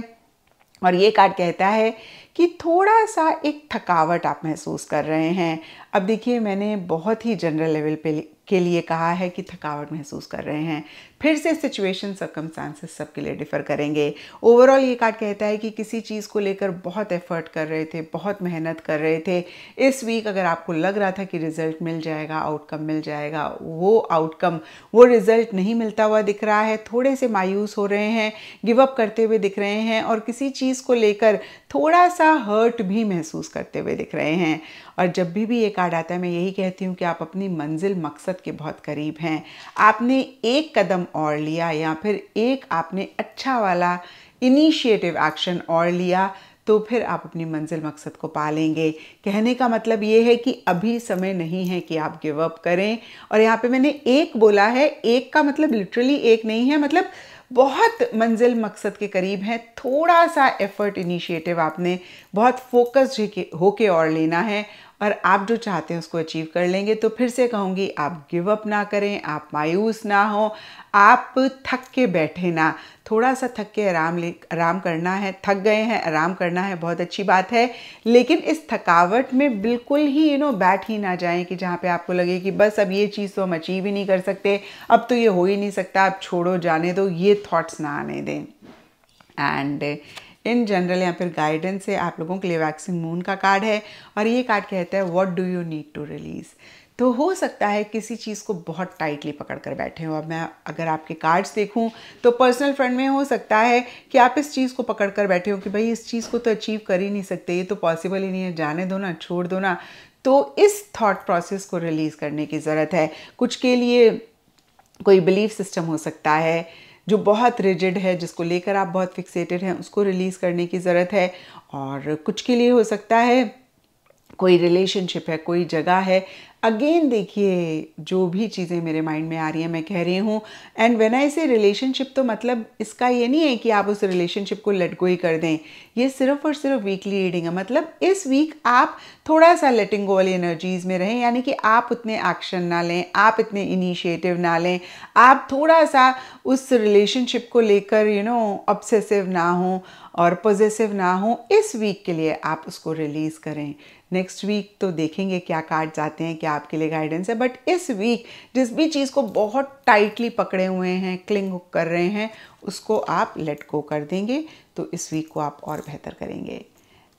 और ये कार्ड कहता है कि थोड़ा सा एक थकावट आप महसूस कर रहे हैं अब देखिए मैंने बहुत ही जनरल लेवल पे के लिए कहा है कि थकावट महसूस कर रहे हैं फिर से सिचुएशन सर्कमस्टांसेस सबके लिए डिफ़र करेंगे ओवरऑल ये कार्ड कहता है कि किसी चीज़ को लेकर बहुत एफर्ट कर रहे थे बहुत मेहनत कर रहे थे इस वीक अगर आपको लग रहा था कि रिजल्ट मिल जाएगा आउटकम मिल जाएगा वो आउटकम वो रिजल्ट नहीं मिलता हुआ दिख रहा है थोड़े से मायूस हो रहे हैं गिव अप करते हुए दिख रहे हैं और किसी चीज़ को लेकर थोड़ा सा हर्ट भी महसूस करते हुए दिख रहे हैं और जब भी भी ये कार्ड आता है मैं यही कहती हूँ कि आप अपनी मंजिल मकसद के बहुत करीब हैं आपने एक कदम और लिया या फिर एक आपने अच्छा वाला इनिशिएटिव एक्शन और लिया तो फिर आप अपनी मंजिल मकसद को पा लेंगे कहने का मतलब ये है कि अभी समय नहीं है कि आप गिव अप करें और यहाँ पे मैंने एक बोला है एक का मतलब लिटरली एक नहीं है मतलब बहुत मंजिल मकसद के करीब हैं थोड़ा सा एफर्ट इनिशिएटिव आपने बहुत फोकस्ड होके और लेना है और आप जो चाहते हैं उसको अचीव कर लेंगे तो फिर से कहूँगी आप गिव अप ना करें आप मायूस ना हो आप थक के बैठे ना थोड़ा सा थक के आराम ले आराम करना है थक गए हैं आराम करना है बहुत अच्छी बात है लेकिन इस थकावट में बिल्कुल ही यू नो बैठ ही ना जाएं कि जहाँ पे आपको लगे कि बस अब ये चीज़ तो हम अचीव ही नहीं कर सकते अब तो ये हो ही नहीं सकता अब छोड़ो जाने दो ये थाट्स ना आने दें एंड इन जनरल या फिर गाइडेंस से आप लोगों के लिए वैक्सिंग मून का कार्ड है और ये कार्ड कहता है what do you need to release तो हो सकता है किसी चीज़ को बहुत टाइटली पकड़ कर बैठे हो अब मैं अगर आपके कार्ड्स देखूं तो पर्सनल फ्रेंड में हो सकता है कि आप इस चीज़ को पकड़ कर बैठे हो कि भाई इस चीज़ को तो अचीव कर ही नहीं सकते ये तो पॉसिबल ही नहीं है जाने दो ना छोड़ दो ना तो इस थॉट प्रोसेस को रिलीज़ करने की ज़रूरत है कुछ के लिए कोई बिलीफ सिस्टम हो सकता है जो बहुत रिजिड है जिसको लेकर आप बहुत फिक्सेटेड हैं उसको रिलीज़ करने की ज़रूरत है और कुछ के लिए हो सकता है कोई रिलेशनशिप है कोई जगह है अगेन देखिए जो भी चीज़ें मेरे माइंड में आ रही हैं मैं कह रही हूँ एंड वेन आई से रिलेशनशिप तो मतलब इसका ये नहीं है कि आप उस रिलेशनशिप को लेट गो ही कर दें ये सिर्फ और सिर्फ वीकली रीडिंग है मतलब इस वीक आप थोड़ा सा लेटिंग गो वाली एनर्जीज में रहें यानी कि आप उतने एक्शन ना लें आप इतने इनिशिएटिव ना लें आप थोड़ा सा उस रिलेशनशिप को लेकर यू नो ऑब्सेसिव ना हों और पॉजिटिव ना हो इस वीक के लिए आप उसको रिलीज़ करें नेक्स्ट वीक तो देखेंगे क्या कार्ड जाते हैं क्या आपके लिए गाइडेंस है बट इस वीक जिस भी चीज़ को बहुत टाइटली पकड़े हुए हैं क्लिंग कर रहे हैं उसको आप लेट गो कर देंगे तो इस वीक को आप और बेहतर करेंगे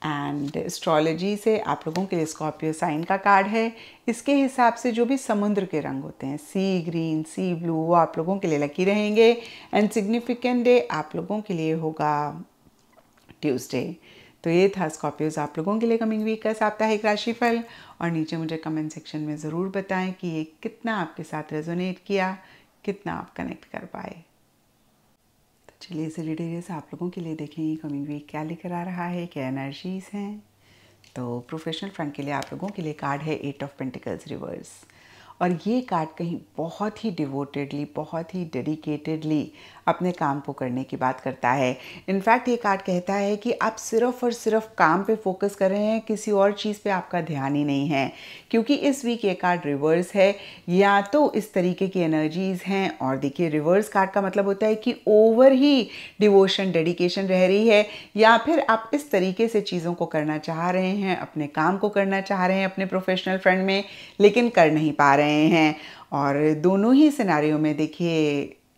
एंड एस्ट्रोलॉजी से आप लोगों के लिए स्कॉर्पियो साइन का कार्ड है इसके हिसाब से जो भी समुद्र के रंग होते हैं सी ग्रीन सी ब्लू वो आप लोगों के लिए लकी रहेंगे एंड सिग्निफिकेंट डे आप लोगों के लिए होगा ट्यूसडे तो ये था स्कॉर्पियोज आप लोगों के लिए कमिंग वीक का साप्ताहिक राशिफल और नीचे मुझे कमेंट सेक्शन में ज़रूर बताएं कि ये कितना आपके साथ रेजोनेट किया कितना आप कनेक्ट कर पाए तो चलिए इसे डिटेल्स आप लोगों के लिए देखें ये कमिंग वीक क्या लेकर आ रहा है क्या एनर्जीज हैं तो प्रोफेशनल फ्रंट के लिए आप लोगों के लिए कार्ड है एट ऑफ पेंटिकल्स रिवर्स और ये कार्ड कहीं बहुत ही डिवोटेडली बहुत ही डेडिकेटेडली अपने काम को करने की बात करता है इनफैक्ट ये कार्ड कहता है कि आप सिर्फ और सिर्फ काम पे फोकस कर रहे हैं किसी और चीज़ पे आपका ध्यान ही नहीं है क्योंकि इस वीक ये कार्ड रिवर्स है या तो इस तरीके की एनर्जीज़ हैं और देखिए रिवर्स कार्ड का मतलब होता है कि ओवर ही डिवोशन डेडिकेशन रह रही है या फिर आप इस तरीके से चीज़ों को करना चाह रहे हैं अपने काम को करना चाह रहे हैं अपने प्रोफेशनल फ्रेंड में लेकिन कर नहीं पा रहे हैं आए हैं और दोनों ही सिनारियों में देखिए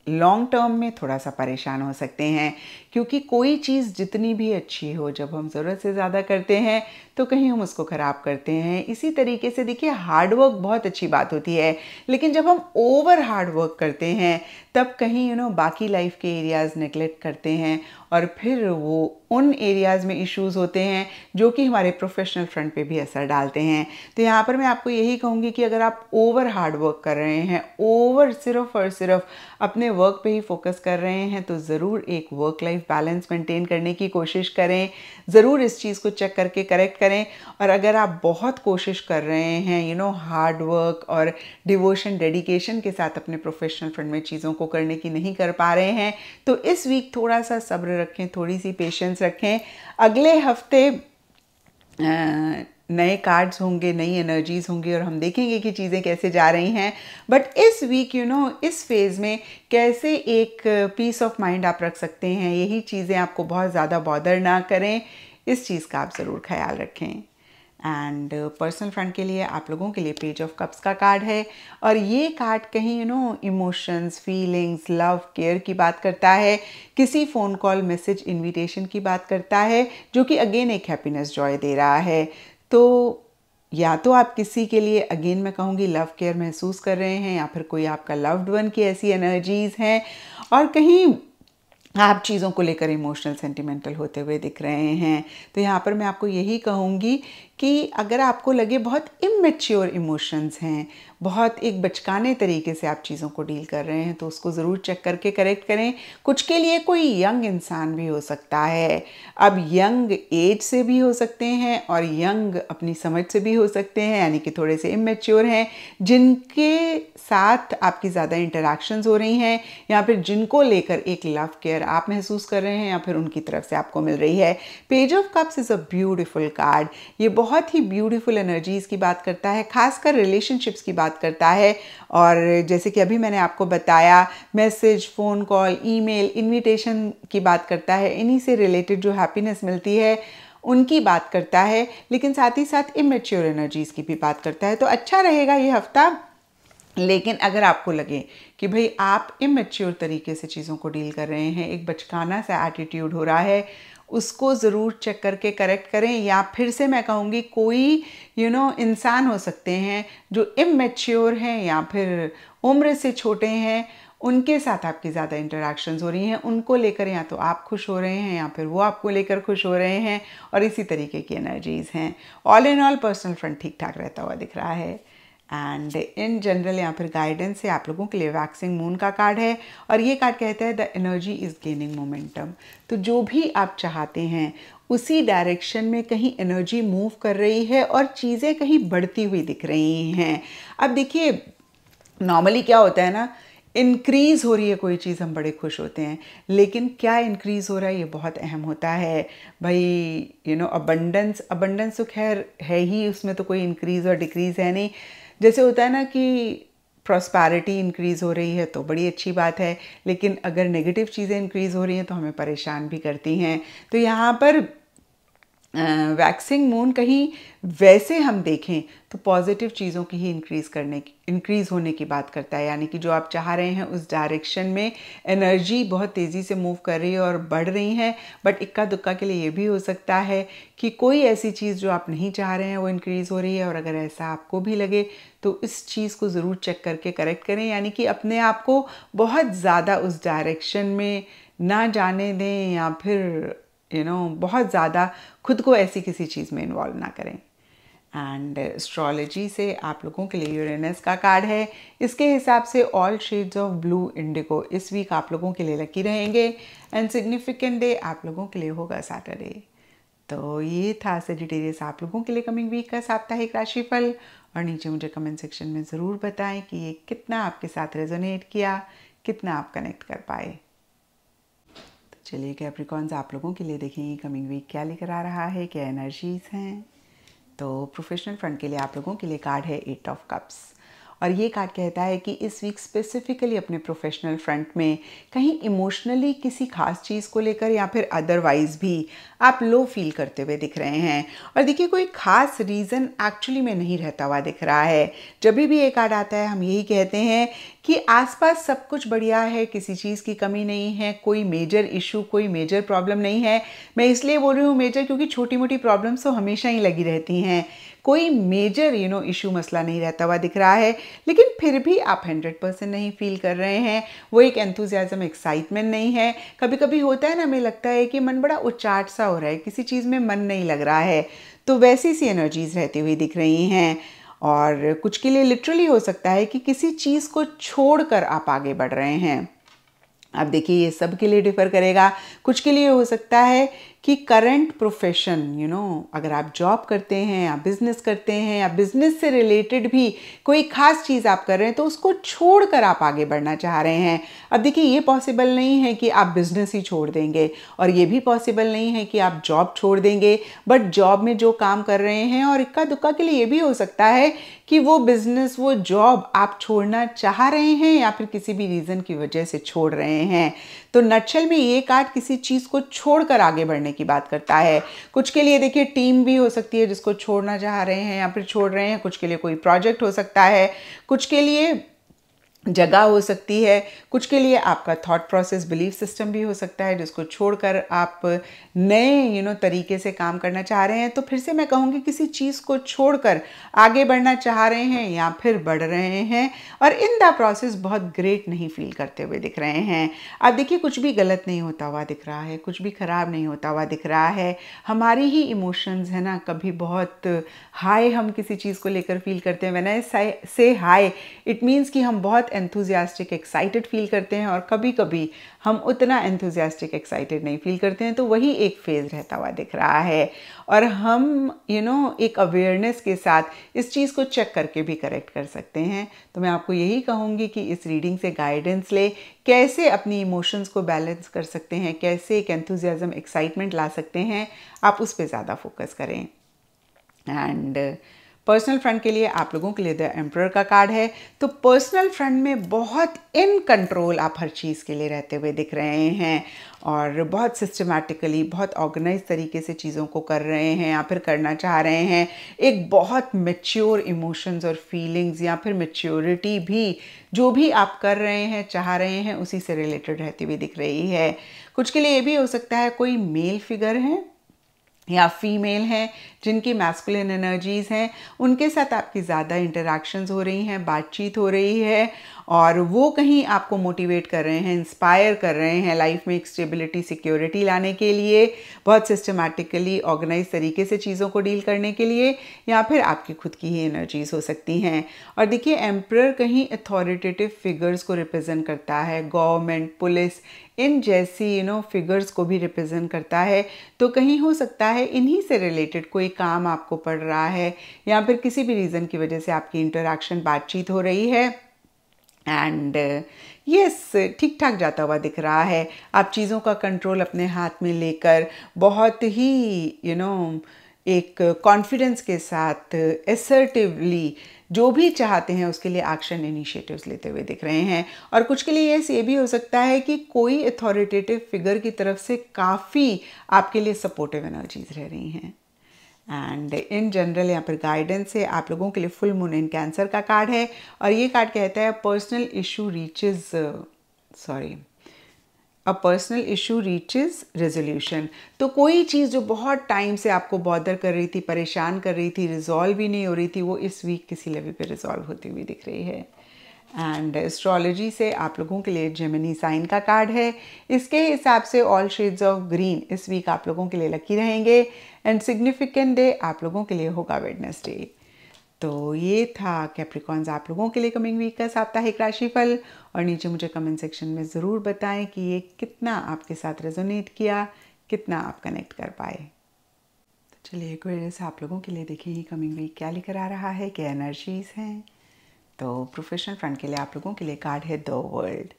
लॉन्ग टर्म में थोड़ा सा परेशान हो सकते हैं क्योंकि कोई चीज़ जितनी भी अच्छी हो जब हम ज़रूरत से ज़्यादा करते हैं तो कहीं हम उसको ख़राब करते हैं इसी तरीके से देखिए हार्डवर्क बहुत अच्छी बात होती है लेकिन जब हम ओवर हार्डवर्क करते हैं तब कहीं यू नो बाकी लाइफ के एरियाज़ नेग्लेक्ट करते हैं और फिर वो उन एरियाज़ में इश्यूज होते हैं जो कि हमारे प्रोफेशनल फ्रंट पे भी असर डालते हैं तो यहाँ पर मैं आपको यही कहूँगी कि अगर आप ओवर हार्ड वर्क कर रहे हैं ओवर सिर्फ और सिर्फ अपने वर्क पे ही फोकस कर रहे हैं तो ज़रूर एक वर्क लाइफ बैलेंस मेंटेन करने की कोशिश करें ज़रूर इस चीज़ को चेक करके करेक्ट करें और अगर आप बहुत कोशिश कर रहे हैं यू नो हार्ड वर्क और डिवोशन डेडिकेशन के साथ अपने प्रोफेशनल फील्ड में चीज़ों को करने की नहीं कर पा रहे हैं तो इस वीक थोड़ा सा सब्र रखें थोड़ी सी पेशेंस रखें अगले हफ्ते नए कार्ड्स होंगे नई एनर्जीज होंगी और हम देखेंगे कि चीज़ें कैसे जा रही हैं बट इस वीक यू नो इस फेज़ में कैसे एक पीस ऑफ माइंड आप रख सकते हैं यही चीज़ें आपको बहुत ज़्यादा बॉदर ना करें इस चीज़ का आप ज़रूर ख्याल रखें एंड पर्सनल फ्रेंड के लिए आप लोगों के लिए पेज ऑफ कप्स का कार्ड है और ये कार्ड कहीं you know emotions feelings love care की बात करता है किसी फ़ोन कॉल मैसेज इनविटेशन की बात करता है जो कि अगेन एक हैप्पीनेस जॉय दे रहा है तो या तो आप किसी के लिए अगेन मैं कहूँगी लव केयर महसूस कर रहे हैं या फिर कोई आपका लव्ड वन की ऐसी एनर्जीज़ हैं और कहीं आप चीज़ों को लेकर इमोशनल सेंटिमेंटल होते हुए दिख रहे हैं तो यहाँ पर मैं आपको यही कहूँगी कि अगर आपको लगे बहुत इमेच्योर इमोशंस हैं बहुत एक बचकाने तरीके से आप चीज़ों को डील कर रहे हैं तो उसको ज़रूर चेक करके करेक्ट करें कुछ के लिए कोई यंग इंसान भी हो सकता है अब यंग एज से भी हो सकते हैं और यंग अपनी समझ से भी हो सकते हैं यानी कि थोड़े से इमेच्योर हैं जिनके साथ आपकी ज़्यादा इंटरेक्शंस हो रही हैं या फिर जिनको लेकर एक लव केयर आप महसूस कर रहे हैं या फिर उनकी तरफ से आपको मिल रही है page of cups is a beautiful card ये बहुत ही ब्यूटिफुल एनर्जीज़ की बात करता है खासकर रिलेशनशिप्स की बात बात करता है और जैसे कि अभी मैंने आपको बताया message phone call email invitation की बात करता है इन्हीं से रिलेटेड जो हैप्पीनेस मिलती है उनकी बात करता है लेकिन साथ ही साथ इमेच्योर एनर्जीज़ की भी बात करता है तो अच्छा रहेगा ये हफ्ता लेकिन अगर आपको लगे कि भाई आप इमेच्योर तरीके से चीज़ों को डील कर रहे हैं एक बचकाना सा एटीट्यूड हो रहा है उसको ज़रूर चेक करके करेक्ट करें या फिर से मैं कहूँगी कोई यू नो इंसान हो सकते हैं जो इमेच्योर हैं या फिर उम्र से छोटे हैं उनके साथ आपकी ज़्यादा इंटरेक्शन हो रही हैं उनको लेकर या तो आप खुश हो रहे हैं या फिर वो आपको लेकर खुश हो रहे हैं और इसी तरीके की एनर्जीज़ हैं all in all personal front ठीक ठाक रहता हुआ दिख रहा है एंड इन जनरल यहाँ पर गाइडेंस है आप लोगों के लिए वैक्सिंग मून का कार्ड है और ये कार्ड कहता है the energy is gaining momentum तो जो भी आप चाहते हैं उसी डायरेक्शन में कहीं एनर्जी मूव कर रही है और चीज़ें कहीं बढ़ती हुई दिख रही हैं अब देखिए नॉर्मली क्या होता है ना इंक्रीज़ हो रही है कोई चीज़ हम बड़े खुश होते हैं लेकिन क्या इंक्रीज़ हो रहा है ये बहुत अहम होता है भाई यू नो अबंडेंस अबंडेंस तो खैर है ही उसमें तो कोई इंक्रीज़ और डिक्रीज़ है नहीं जैसे होता है ना कि प्रॉस्पैरिटी इंक्रीज़ हो रही है तो बड़ी अच्छी बात है लेकिन अगर नेगेटिव चीज़ें इंक्रीज़ हो रही हैं तो हमें परेशान भी करती हैं तो यहाँ पर वैक्सिंग मून कहीं वैसे हम देखें तो पॉजिटिव चीज़ों की ही इंक्रीज़ करने की इंक्रीज़ होने की बात करता है यानी कि जो आप चाह रहे हैं उस डायरेक्शन में एनर्जी बहुत तेज़ी से मूव कर रही है और बढ़ रही है बट इक्का दुक्का के लिए ये भी हो सकता है कि कोई ऐसी चीज़ जो आप नहीं चाह रहे हैं वो इंक्रीज़ हो रही है और अगर ऐसा आपको भी लगे तो इस चीज़ को ज़रूर चेक करके करेक्ट करें यानी कि अपने आप को बहुत ज़्यादा उस डायरेक्शन में ना जाने दें या फिर यू नो बहुत ज़्यादा खुद को ऐसी किसी चीज़ में इन्वॉल्व ना करें एंड एस्ट्रोलॉजी से आप लोगों के लिए यूरेनस का कार्ड है इसके हिसाब से all shades of blue indigo इस वीक आप लोगों के लिए लकी रहेंगे एंड सिग्निफिकेंट डे आप लोगों के लिए होगा सैटरडे तो ये था सेजिटेरियस आप लोगों के लिए कमिंग वीक का साप्ताहिक राशिफल और नीचे मुझे कमेंट सेक्शन में ज़रूर बताएं कि ये कितना आपके साथ रेजोनेट किया कितना आप कनेक्ट कर पाए चलिए कैप्रिकॉन्स आप लोगों के लिए देखेंगे कमिंग वीक क्या लेकर आ रहा है क्या एनर्जीज हैं तो प्रोफेशनल फ्रंट के लिए आप लोगों के लिए कार्ड है एट ऑफ कप्स और ये कार्ड कहता है कि इस वीक स्पेसिफिकली अपने प्रोफेशनल फ्रंट में कहीं इमोशनली किसी खास चीज़ को लेकर या फिर अदरवाइज भी आप लो फील करते हुए दिख रहे हैं और देखिए कोई खास रीज़न एक्चुअली में नहीं रहता हुआ दिख रहा है जब भी ये कार्ड आता है हम यही कहते हैं कि आसपास सब कुछ बढ़िया है किसी चीज़ की कमी नहीं है कोई मेजर इशू कोई मेजर प्रॉब्लम नहीं है मैं इसलिए बोल रही हूँ मेजर क्योंकि छोटी मोटी प्रॉब्लम्स तो हमेशा ही लगी रहती हैं कोई मेजर यू नो इशू मसला नहीं रहता हुआ दिख रहा है लेकिन फिर भी आप 100 परसेंट नहीं फील कर रहे हैं वो एक एंथुजियाज़म एक्साइटमेंट नहीं है कभी कभी होता है ना हमें लगता है कि मन बड़ा उचाट सा हो रहा है किसी चीज़ में मन नहीं लग रहा है तो वैसी सी एनर्जीज़ रहती हुई दिख रही हैं और कुछ के लिए लिटरली हो सकता है कि किसी चीज़ को छोड़कर आप आगे बढ़ रहे हैं अब देखिए ये सब के लिए डिफर करेगा कुछ के लिए हो सकता है कि करंट प्रोफेशन यू नो अगर आप जॉब करते हैं या बिजनेस करते हैं या बिजनेस से रिलेटेड भी कोई खास चीज़ आप कर रहे हैं तो उसको छोड़कर आप आगे बढ़ना चाह रहे हैं अब देखिए ये पॉसिबल नहीं है कि आप बिज़नेस ही छोड़ देंगे और ये भी पॉसिबल नहीं है कि आप जॉब छोड़ देंगे बट जॉब में जो काम कर रहे हैं और इक्का दुक्का के लिए ये भी हो सकता है कि वो बिज़नेस वो जॉब आप छोड़ना चाह रहे हैं या फिर किसी भी रीज़न की वजह से छोड़ रहे हैं तो नक्षल में ये कार्ड किसी चीज़ को छोड़कर आगे बढ़ने की बात करता है कुछ के लिए देखिए टीम भी हो सकती है जिसको छोड़ना चाह रहे हैं या फिर छोड़ रहे हैं कुछ के लिए कोई प्रोजेक्ट हो सकता है कुछ के लिए जगह हो सकती है कुछ के लिए आपका थॉट प्रोसेस बिलीफ सिस्टम भी हो सकता है जिसको छोड़कर आप नए यू नो तरीके से काम करना चाह रहे हैं तो फिर से मैं कहूँगी किसी चीज़ को छोड़कर आगे बढ़ना चाह रहे हैं या फिर बढ़ रहे हैं और इन द प्रोसेस बहुत ग्रेट नहीं फील करते हुए दिख रहे हैं आप देखिए कुछ भी गलत नहीं होता हुआ दिख रहा है कुछ भी ख़राब नहीं होता हुआ दिख रहा है हमारी ही इमोशंस है ना कभी बहुत हाई हम किसी चीज़ को लेकर फील करते हैं वेन आई से हाई इट मीन्स कि हम बहुत एंथुजियास्टिक एक्साइटेड फील करते हैं और कभी कभी हम उतना एंथुजियास्टिक एक्साइटेड नहीं फील करते हैं तो वही एक फेज़ रहता हुआ दिख रहा है और हम यू you नो know, एक अवेयरनेस के साथ इस चीज़ को चेक करके भी करेक्ट कर सकते हैं तो मैं आपको यही कहूँगी कि इस रीडिंग से गाइडेंस ले कैसे अपनी इमोशंस को बैलेंस कर सकते हैं कैसे एक एंथुजियाज़म एक्साइटमेंट ला सकते हैं आप उस पर ज़्यादा फोकस करें एंड पर्सनल फ्रंट के लिए आप लोगों के लिए द एम्प्रर का कार्ड है तो पर्सनल फ्रंट में बहुत इन कंट्रोल आप हर चीज़ के लिए रहते हुए दिख रहे हैं और बहुत सिस्टमेटिकली बहुत ऑर्गेनाइज तरीके से चीज़ों को कर रहे हैं या फिर करना चाह रहे हैं एक बहुत मेच्योर इमोशंस और फीलिंग्स या फिर मेच्योरिटी भी जो भी आप कर रहे हैं चाह रहे हैं उसी से रिलेटेड रहती हुई दिख रही है कुछ के लिए ये भी हो सकता है कोई मेल फिगर है या फीमेल हैं जिनकी मैस्कुलिन एनर्जीज़ हैं उनके साथ आपकी ज़्यादा इंटरेक्शंस हो रही हैं बातचीत हो रही है और वो कहीं आपको मोटिवेट कर रहे हैं इंस्पायर कर रहे हैं लाइफ में एक स्टेबिलिटी सिक्योरिटी लाने के लिए बहुत सिस्टमेटिकली ऑर्गेनाइज तरीके से चीज़ों को डील करने के लिए या फिर आपकी खुद की ही एनर्जीज हो सकती हैं और देखिए एम्प्रर कहीं अथॉरिटेटिव फिगर्स को रिप्रेजेंट करता है गवर्नमेंट पुलिस इन जैसी यू नो फिगर्स को भी रिप्रेजेंट करता है तो कहीं हो सकता है इन्हीं से रिलेटेड कोई काम आपको पड़ रहा है या फिर किसी भी रीज़न की वजह से आपकी इंटरेक्शन बातचीत हो रही है एंड यस uh, ठीक ठाक जाता हुआ दिख रहा है आप चीज़ों का कंट्रोल अपने हाथ में लेकर बहुत ही यू you नो know, एक कॉन्फिडेंस के साथ एसर्टिवली जो भी चाहते हैं उसके लिए एक्शन इनिशिएटिव्स लेते हुए दिख रहे हैं और कुछ के लिए यस ये भी हो सकता है कि कोई अथॉरिटेटिव फिगर की तरफ से काफ़ी आपके लिए सपोर्टिव एनर्जीज रह रही हैं एंड इन जनरल यहाँ पर गाइडेंस है आप लोगों के लिए फुल मून इन कैंसर का कार्ड है और ये कार्ड कहता है personal issue reaches sorry a personal issue reaches resolution तो कोई चीज़ जो बहुत टाइम से आपको बॉदर कर रही थी परेशान कर रही थी रिजॉल्व ही नहीं हो रही थी वो इस वीक किसी लेवल पे रिजॉल्व होती हुई दिख रही है एंड एस्ट्रोलॉजी से आप लोगों के लिए जेमिनी साइन का कार्ड है इसके हिसाब से ऑल शेड्स ऑफ ग्रीन इस वीक आप लोगों के लिए लकी रहेंगे एंड सिग्निफिकेंट डे आप लोगों के लिए होगा वेडनेसडे तो ये था कैप्रिकॉन्स आप लोगों के लिए कमिंग वीक का साप्ताहिक राशिफल और नीचे मुझे कमेंट सेक्शन में ज़रूर बताएं कि ये कितना आपके साथ रेजोनेट किया कितना आप कनेक्ट कर पाए तो चलिए क्वेरियस आप लोगों के लिए देखिए ये कमिंग वीक क्या लेकर आ रहा है क्या एनर्जीज़ हैं तो प्रोफेशनल फ्रंट के लिए आप लोगों के लिए कार्ड है द वर्ल्ड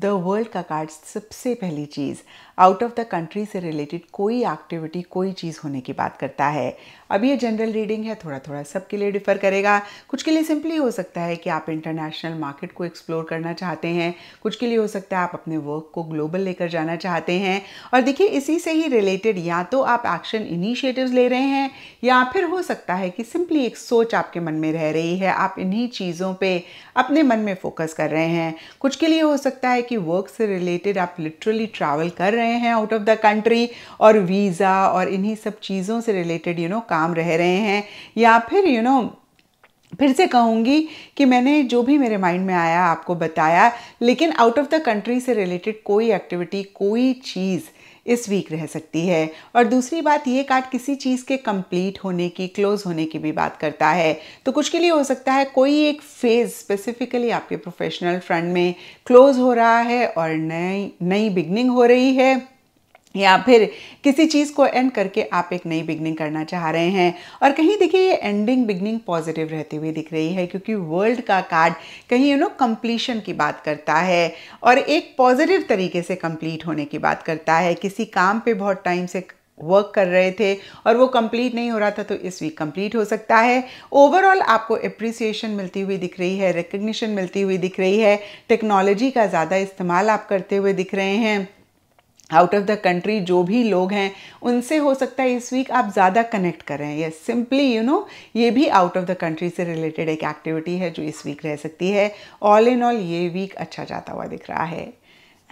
द वर्ल्ड का कार्ड सबसे पहली चीज़ आउट ऑफ द कंट्री से रिलेटेड कोई एक्टिविटी कोई चीज़ होने की बात करता है अब ये जनरल रीडिंग है थोड़ा थोड़ा सबके लिए डिफ़र करेगा कुछ के लिए सिंपली हो सकता है कि आप इंटरनेशनल मार्केट को एक्सप्लोर करना चाहते हैं कुछ के लिए हो सकता है आप अपने वर्क को ग्लोबल लेकर जाना चाहते हैं और देखिए इसी से ही रिलेटेड या तो आप एक्शन इनिशिएटिव्स ले रहे हैं या फिर हो सकता है कि सिंपली एक सोच आपके मन में रह रही है आप इन्हीं चीज़ों पर अपने मन में फोकस कर रहे हैं कुछ के लिए हो सकता है कि वर्क से रिलेटेड आप लिटरली ट्रैवल कर रहे हैं आउट ऑफ द कंट्री और वीज़ा और इन्हीं सब चीज़ों से रिलेटेड यू नो काम रह रहे हैं या फिर यू you नो know, फिर से कहूँगी कि मैंने जो भी मेरे माइंड में आया आपको बताया लेकिन आउट ऑफ द कंट्री से रिलेटेड कोई एक्टिविटी कोई चीज़ इस वीक रह सकती है और दूसरी बात ये कार्ड किसी चीज़ के कंप्लीट होने की क्लोज होने की भी बात करता है तो कुछ के लिए हो सकता है कोई एक फेज़ स्पेसिफिकली आपके प्रोफेशनल फ्रंट में क्लोज हो रहा है और नई नई बिगनिंग हो रही है या फिर किसी चीज़ को एंड करके आप एक नई बिगनिंग करना चाह रहे हैं और कहीं देखिए ये एंडिंग बिगनिंग पॉजिटिव रहती हुई दिख रही है क्योंकि वर्ल्ड का कार्ड कहीं यू नो कंप्लीशन की बात करता है और एक पॉजिटिव तरीके से कंप्लीट होने की बात करता है किसी काम पे बहुत टाइम से वर्क कर रहे थे और वो कंप्लीट नहीं हो रहा था तो इस वीक कंप्लीट हो सकता है ओवरऑल आपको अप्रिसिएशन मिलती हुई दिख रही है रिकग्निशन मिलती हुई दिख रही है टेक्नोलॉजी का ज़्यादा इस्तेमाल आप करते हुए दिख रहे हैं आउट ऑफ द कंट्री जो भी लोग हैं उनसे हो सकता है इस वीक आप ज़्यादा कनेक्ट कर रहे हैं यस सिंपली यू नो ये भी आउट ऑफ द कंट्री से रिलेटेड एक एक्टिविटी है जो इस वीक रह सकती है ऑल इन ऑल ये वीक अच्छा जाता हुआ दिख रहा है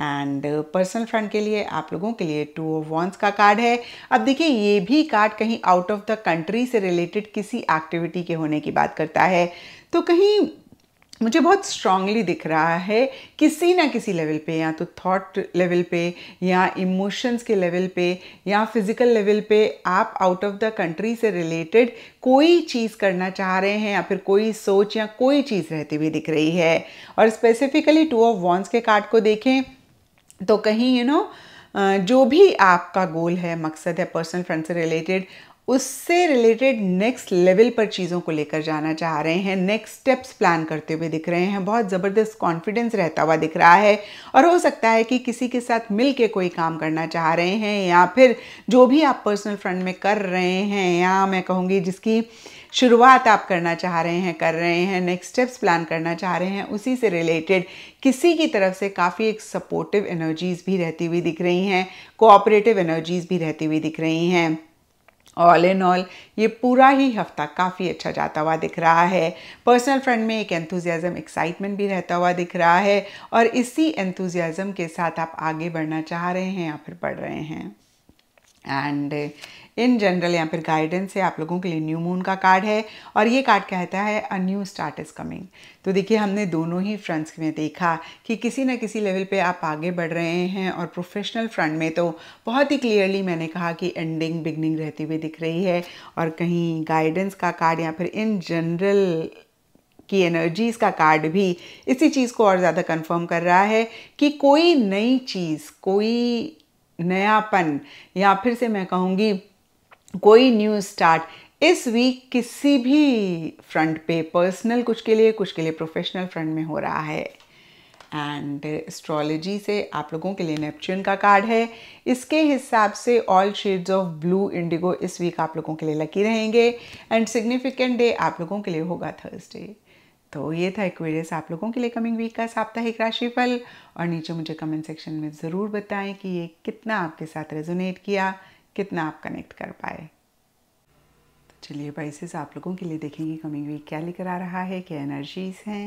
एंड पर्सनल फ्रेंड के लिए आप लोगों के लिए टू ऑफ वॉन्स का कार्ड है अब देखिए ये भी कार्ड कहीं आउट ऑफ द कंट्री से रिलेटेड किसी एक्टिविटी के होने की बात करता है तो कहीं मुझे बहुत स्ट्रांगली दिख रहा है किसी ना किसी लेवल पे या तो थॉट लेवल पे या इमोशंस के लेवल पे या फिज़िकल लेवल पे आप आउट ऑफ द कंट्री से रिलेटेड कोई चीज़ करना चाह रहे हैं या फिर कोई सोच या कोई चीज़ रहती हुई दिख रही है और स्पेसिफिकली टू ऑफ वॉन्स के कार्ड को देखें तो कहीं यू you नो know, जो भी आपका गोल है मकसद है पर्सनल फ्रेंड से रिलेटेड उससे रिलेटेड नेक्स्ट लेवल पर चीज़ों को लेकर जाना चाह रहे हैं नेक्स्ट स्टेप्स प्लान करते हुए दिख रहे हैं बहुत ज़बरदस्त कॉन्फिडेंस रहता हुआ दिख रहा है और हो सकता है कि किसी के साथ मिल के कोई काम करना चाह रहे हैं या फिर जो भी आप पर्सनल फ्रंट में कर रहे हैं या मैं कहूँगी जिसकी शुरुआत आप करना चाह रहे हैं कर रहे हैं नेक्स्ट स्टेप्स प्लान करना चाह रहे हैं उसी से रिलेटेड किसी की तरफ से काफ़ी एक सपोर्टिव एनर्जीज़ भी रहती हुई दिख रही हैं कोऑपरेटिव एनर्जीज़ भी रहती हुई दिख रही हैं ऑल इन ऑल ये पूरा ही हफ्ता काफ़ी अच्छा जाता हुआ दिख रहा है पर्सनल फ्रंट में एक एंथुजियाज़म एक्साइटमेंट भी रहता हुआ दिख रहा है और इसी एंथुजियाज़म के साथ आप आगे बढ़ना चाह रहे हैं या फिर पढ़ रहे हैं एंड इन जनरल यहाँ पर गाइडेंस है आप लोगों के लिए न्यू मून का कार्ड है और ये कार्ड कहता है a new start is coming तो देखिए हमने दोनों ही फ्रंट्स में देखा कि किसी न किसी लेवल पे आप आगे बढ़ रहे हैं और प्रोफेशनल फ्रंट में तो बहुत ही क्लियरली मैंने कहा कि एंडिंग बिगनिंग रहती हुई दिख रही है और कहीं गाइडेंस का कार्ड या फिर इन जनरल की एनर्जीज़ का कार्ड भी इसी चीज़ को और ज़्यादा कंफर्म कर रहा है कि कोई नई चीज़ कोई नयापन या फिर से मैं कहूँगी कोई न्यू स्टार्ट इस वीक किसी भी फ्रंट पे पर्सनल कुछ के लिए कुछ के लिए प्रोफेशनल फ्रंट में हो रहा है एंड एस्ट्रोलॉजी से आप लोगों के लिए नेपच्यून का कार्ड है इसके हिसाब से all shades of blue indigo इस वीक आप लोगों के लिए लकी रहेंगे एंड सिग्निफिकेंट डे आप लोगों के लिए होगा थर्सडे तो ये था एक्वेरियस आप लोगों के लिए कमिंग वीक का साप्ताहिक राशिफल और नीचे मुझे कमेंट सेक्शन में ज़रूर बताएं कि ये कितना आपके साथ रेजोनेट किया कितना आप कनेक्ट कर पाए तो चलिए बाइसिस आप लोगों के लिए देखेंगे कमिंग वीक क्या लेकर आ रहा है क्या एनर्जीज हैं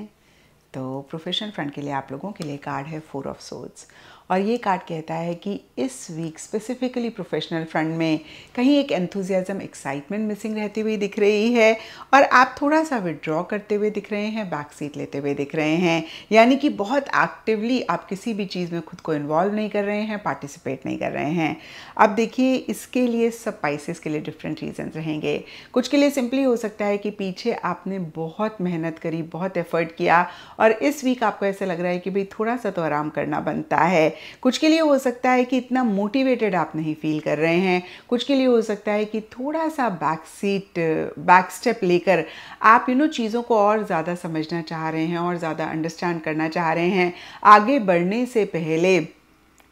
तो प्रोफेशनल फ्रंट के लिए आप लोगों के लिए कार्ड है फोर ऑफ सोर्ट्स और ये कार्ड कहता है कि इस वीक स्पेसिफिकली प्रोफेशनल फ्रंट में कहीं एक एंथुजियाज़म एक्साइटमेंट मिसिंग रहती हुई दिख रही है और आप थोड़ा सा विड्रॉ करते हुए दिख रहे हैं बैक सीट लेते हुए दिख रहे हैं यानी कि बहुत एक्टिवली आप किसी भी चीज़ में खुद को इन्वॉल्व नहीं कर रहे हैं पार्टिसिपेट नहीं कर रहे हैं अब देखिए इसके लिए पाइसिस के लिए डिफरेंट रीजन रहेंगे कुछ के लिए सिंपली हो सकता है कि पीछे आपने बहुत मेहनत करी बहुत एफर्ट किया और इस वीक आपको ऐसा लग रहा है कि भाई थोड़ा सा तो आराम करना बनता है कुछ के लिए हो सकता है कि इतना मोटिवेटेड आप नहीं फील कर रहे हैं कुछ के लिए हो सकता है कि थोड़ा सा बैक सीट बैक स्टेप लेकर आप यू नो चीज़ों को और ज़्यादा समझना चाह रहे हैं और ज़्यादा अंडरस्टैंड करना चाह रहे हैं आगे बढ़ने से पहले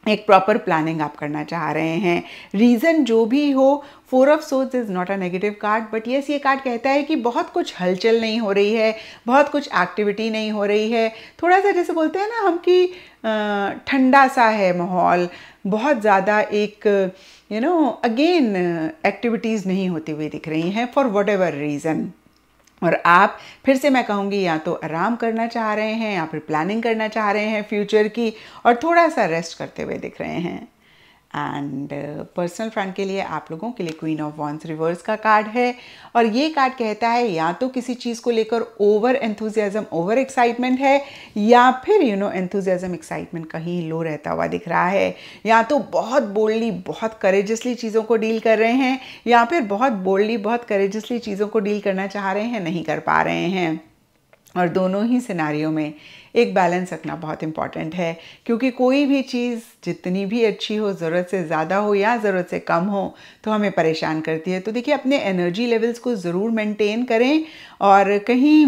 एक प्रॉपर प्लानिंग आप करना चाह रहे हैं रीज़न जो भी हो four of swords is not a negative card but yes ये कार्ड कहता है कि बहुत कुछ हलचल नहीं हो रही है बहुत कुछ एक्टिविटी नहीं हो रही है थोड़ा सा जैसे बोलते हैं ना हम कि ठंडा सा है माहौल बहुत ज़्यादा एक यू नो अगेन एक्टिविटीज़ नहीं होती हुई दिख रही हैं फॉर वट एवर रीज़न और आप फिर से मैं कहूँगी या तो आराम करना चाह रहे हैं या फिर प्लानिंग करना चाह रहे हैं फ्यूचर की और थोड़ा सा रेस्ट करते हुए दिख रहे हैं एंड पर्सनल फ्रेंड के लिए आप लोगों के लिए क्वीन ऑफ वॉन्स रिवर्स का कार्ड है और ये कार्ड कहता है या तो किसी चीज़ को लेकर ओवर एंथुजियाज़म ओवर एक्साइटमेंट है या फिर यू नो एंथुजियाज़म एक्साइटमेंट कहीं लो रहता हुआ दिख रहा है या तो बहुत बोल्डली बहुत करेजसली चीज़ों को डील कर रहे हैं या फिर बहुत बोल्डली बहुत करेजसली चीज़ों को डील करना चाह रहे हैं नहीं कर पा रहे हैं और दोनों ही सिनारियों में एक बैलेंस रखना बहुत इंपॉर्टेंट है क्योंकि कोई भी चीज़ जितनी भी अच्छी हो ज़रूरत से ज़्यादा हो या ज़रूरत से कम हो तो हमें परेशान करती है तो देखिए अपने एनर्जी लेवल्स को ज़रूर मेंटेन करें और कहीं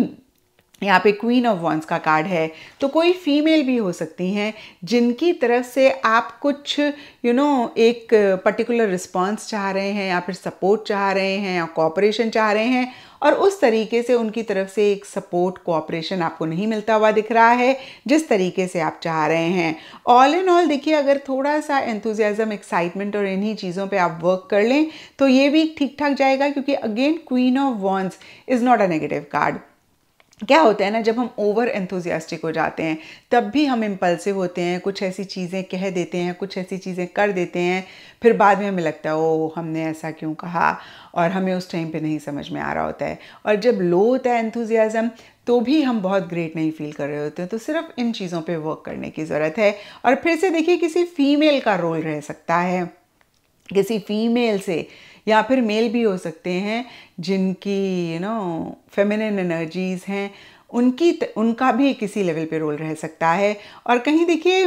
यहाँ पे क्वीन ऑफ वॉन्स का कार्ड है तो कोई फीमेल भी हो सकती हैं जिनकी तरफ से आप कुछ यू you नो know, एक पर्टिकुलर रिस्पांस चाह रहे हैं या फिर सपोर्ट चाह रहे हैं या कॉपरेशन चाह रहे हैं और उस तरीके से उनकी तरफ से एक सपोर्ट कोऑपरेशन आपको नहीं मिलता हुआ दिख रहा है जिस तरीके से आप चाह रहे हैं ऑल इन ऑल देखिए अगर थोड़ा सा एंथुजियाज़म एक्साइटमेंट और इन्हीं चीज़ों पे आप वर्क कर लें तो ये भी ठीक ठाक जाएगा क्योंकि again queen of wands is not a negative card क्या होता है ना जब हम ओवर एंथुजियास्टिक हो जाते हैं तब भी हम इम्पल्सिव होते हैं कुछ ऐसी चीज़ें कह देते हैं कुछ ऐसी चीज़ें कर देते हैं फिर बाद में हमें लगता है ओ हमने ऐसा क्यों कहा और हमें उस टाइम पे नहीं समझ में आ रहा होता है और जब लो होता है एंथुजियाज़म तो भी हम बहुत ग्रेट नहीं फील कर रहे होते हैं तो सिर्फ इन चीज़ों पर वर्क करने की ज़रूरत है और फिर से देखिए किसी फीमेल का रोल रह सकता है किसी फीमेल से या फिर मेल भी हो सकते हैं जिनकी यू नो फेमिनिन एनर्जीज़ हैं उनकी उनका भी किसी लेवल पे रोल रह सकता है और कहीं देखिए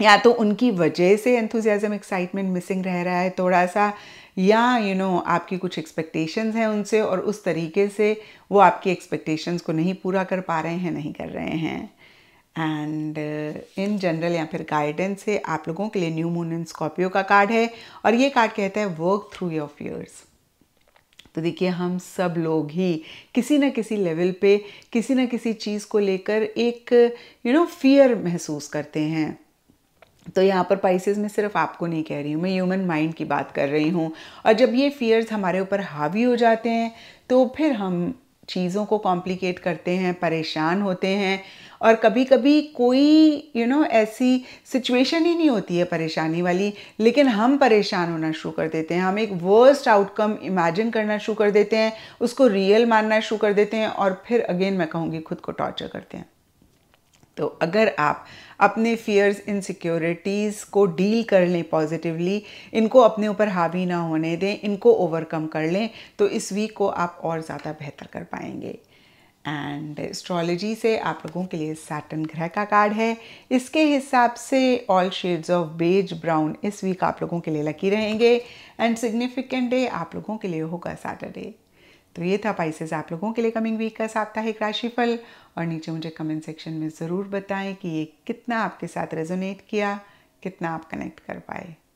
या तो उनकी वजह से एंथुजियाज़म एक्साइटमेंट मिसिंग रह रहा है थोड़ा सा या यू you नो know, आपकी कुछ एक्सपेक्टेशंस हैं उनसे और उस तरीके से वो आपकी एक्सपेक्टेशंस को नहीं पूरा कर पा रहे हैं नहीं कर रहे हैं एंड इन जनरल या फिर गाइडेंस से आप लोगों के लिए न्यू मून इन स्कॉर्पियो का कार्ड है और ये कार्ड कहता है वर्क थ्रू योर फियर्स तो देखिए हम सब लोग ही किसी न किसी लेवल पे किसी न किसी चीज़ को लेकर एक यू नो फियर महसूस करते हैं तो यहाँ पर पाइसिस में सिर्फ आपको नहीं कह रही हूँ मैं ह्यूमन माइंड की बात कर रही हूँ और जब ये फियर्स हमारे ऊपर हावी हो जाते हैं तो फिर हम चीज़ों को कॉम्प्लिकेट करते हैं परेशान होते हैं और कभी कभी कोई यू you नो know, ऐसी सिचुएशन ही नहीं होती है परेशानी वाली लेकिन हम परेशान होना शुरू कर देते हैं हम एक वर्स्ट आउटकम इमेजिन करना शुरू कर देते हैं उसको रियल मानना शुरू कर देते हैं और फिर अगेन मैं कहूँगी खुद को टॉर्चर करते हैं तो अगर आप अपने फियर्स इनसिक्योरिटीज़ को डील कर लें पॉजिटिवली इनको अपने ऊपर हावी ना होने दें इनको ओवरकम कर लें तो इस वीक को आप और ज़्यादा बेहतर कर पाएंगे एंड एस्ट्रोलॉजी से आप लोगों के लिए सैटन ग्रह का कार्ड है इसके हिसाब से all shades of beige brown इस वीक आप लोगों के लिए लकी रहेंगे एंड सिग्निफिकेंट डे आप लोगों के लिए होगा सैटरडे तो ये था पाइसेस आप लोगों के लिए कमिंग वीक का साप्ताहिक राशिफल और नीचे मुझे कमेंट सेक्शन में ज़रूर बताएं कि ये कितना आपके साथ रेजोनेट किया कितना आप कनेक्ट कर पाए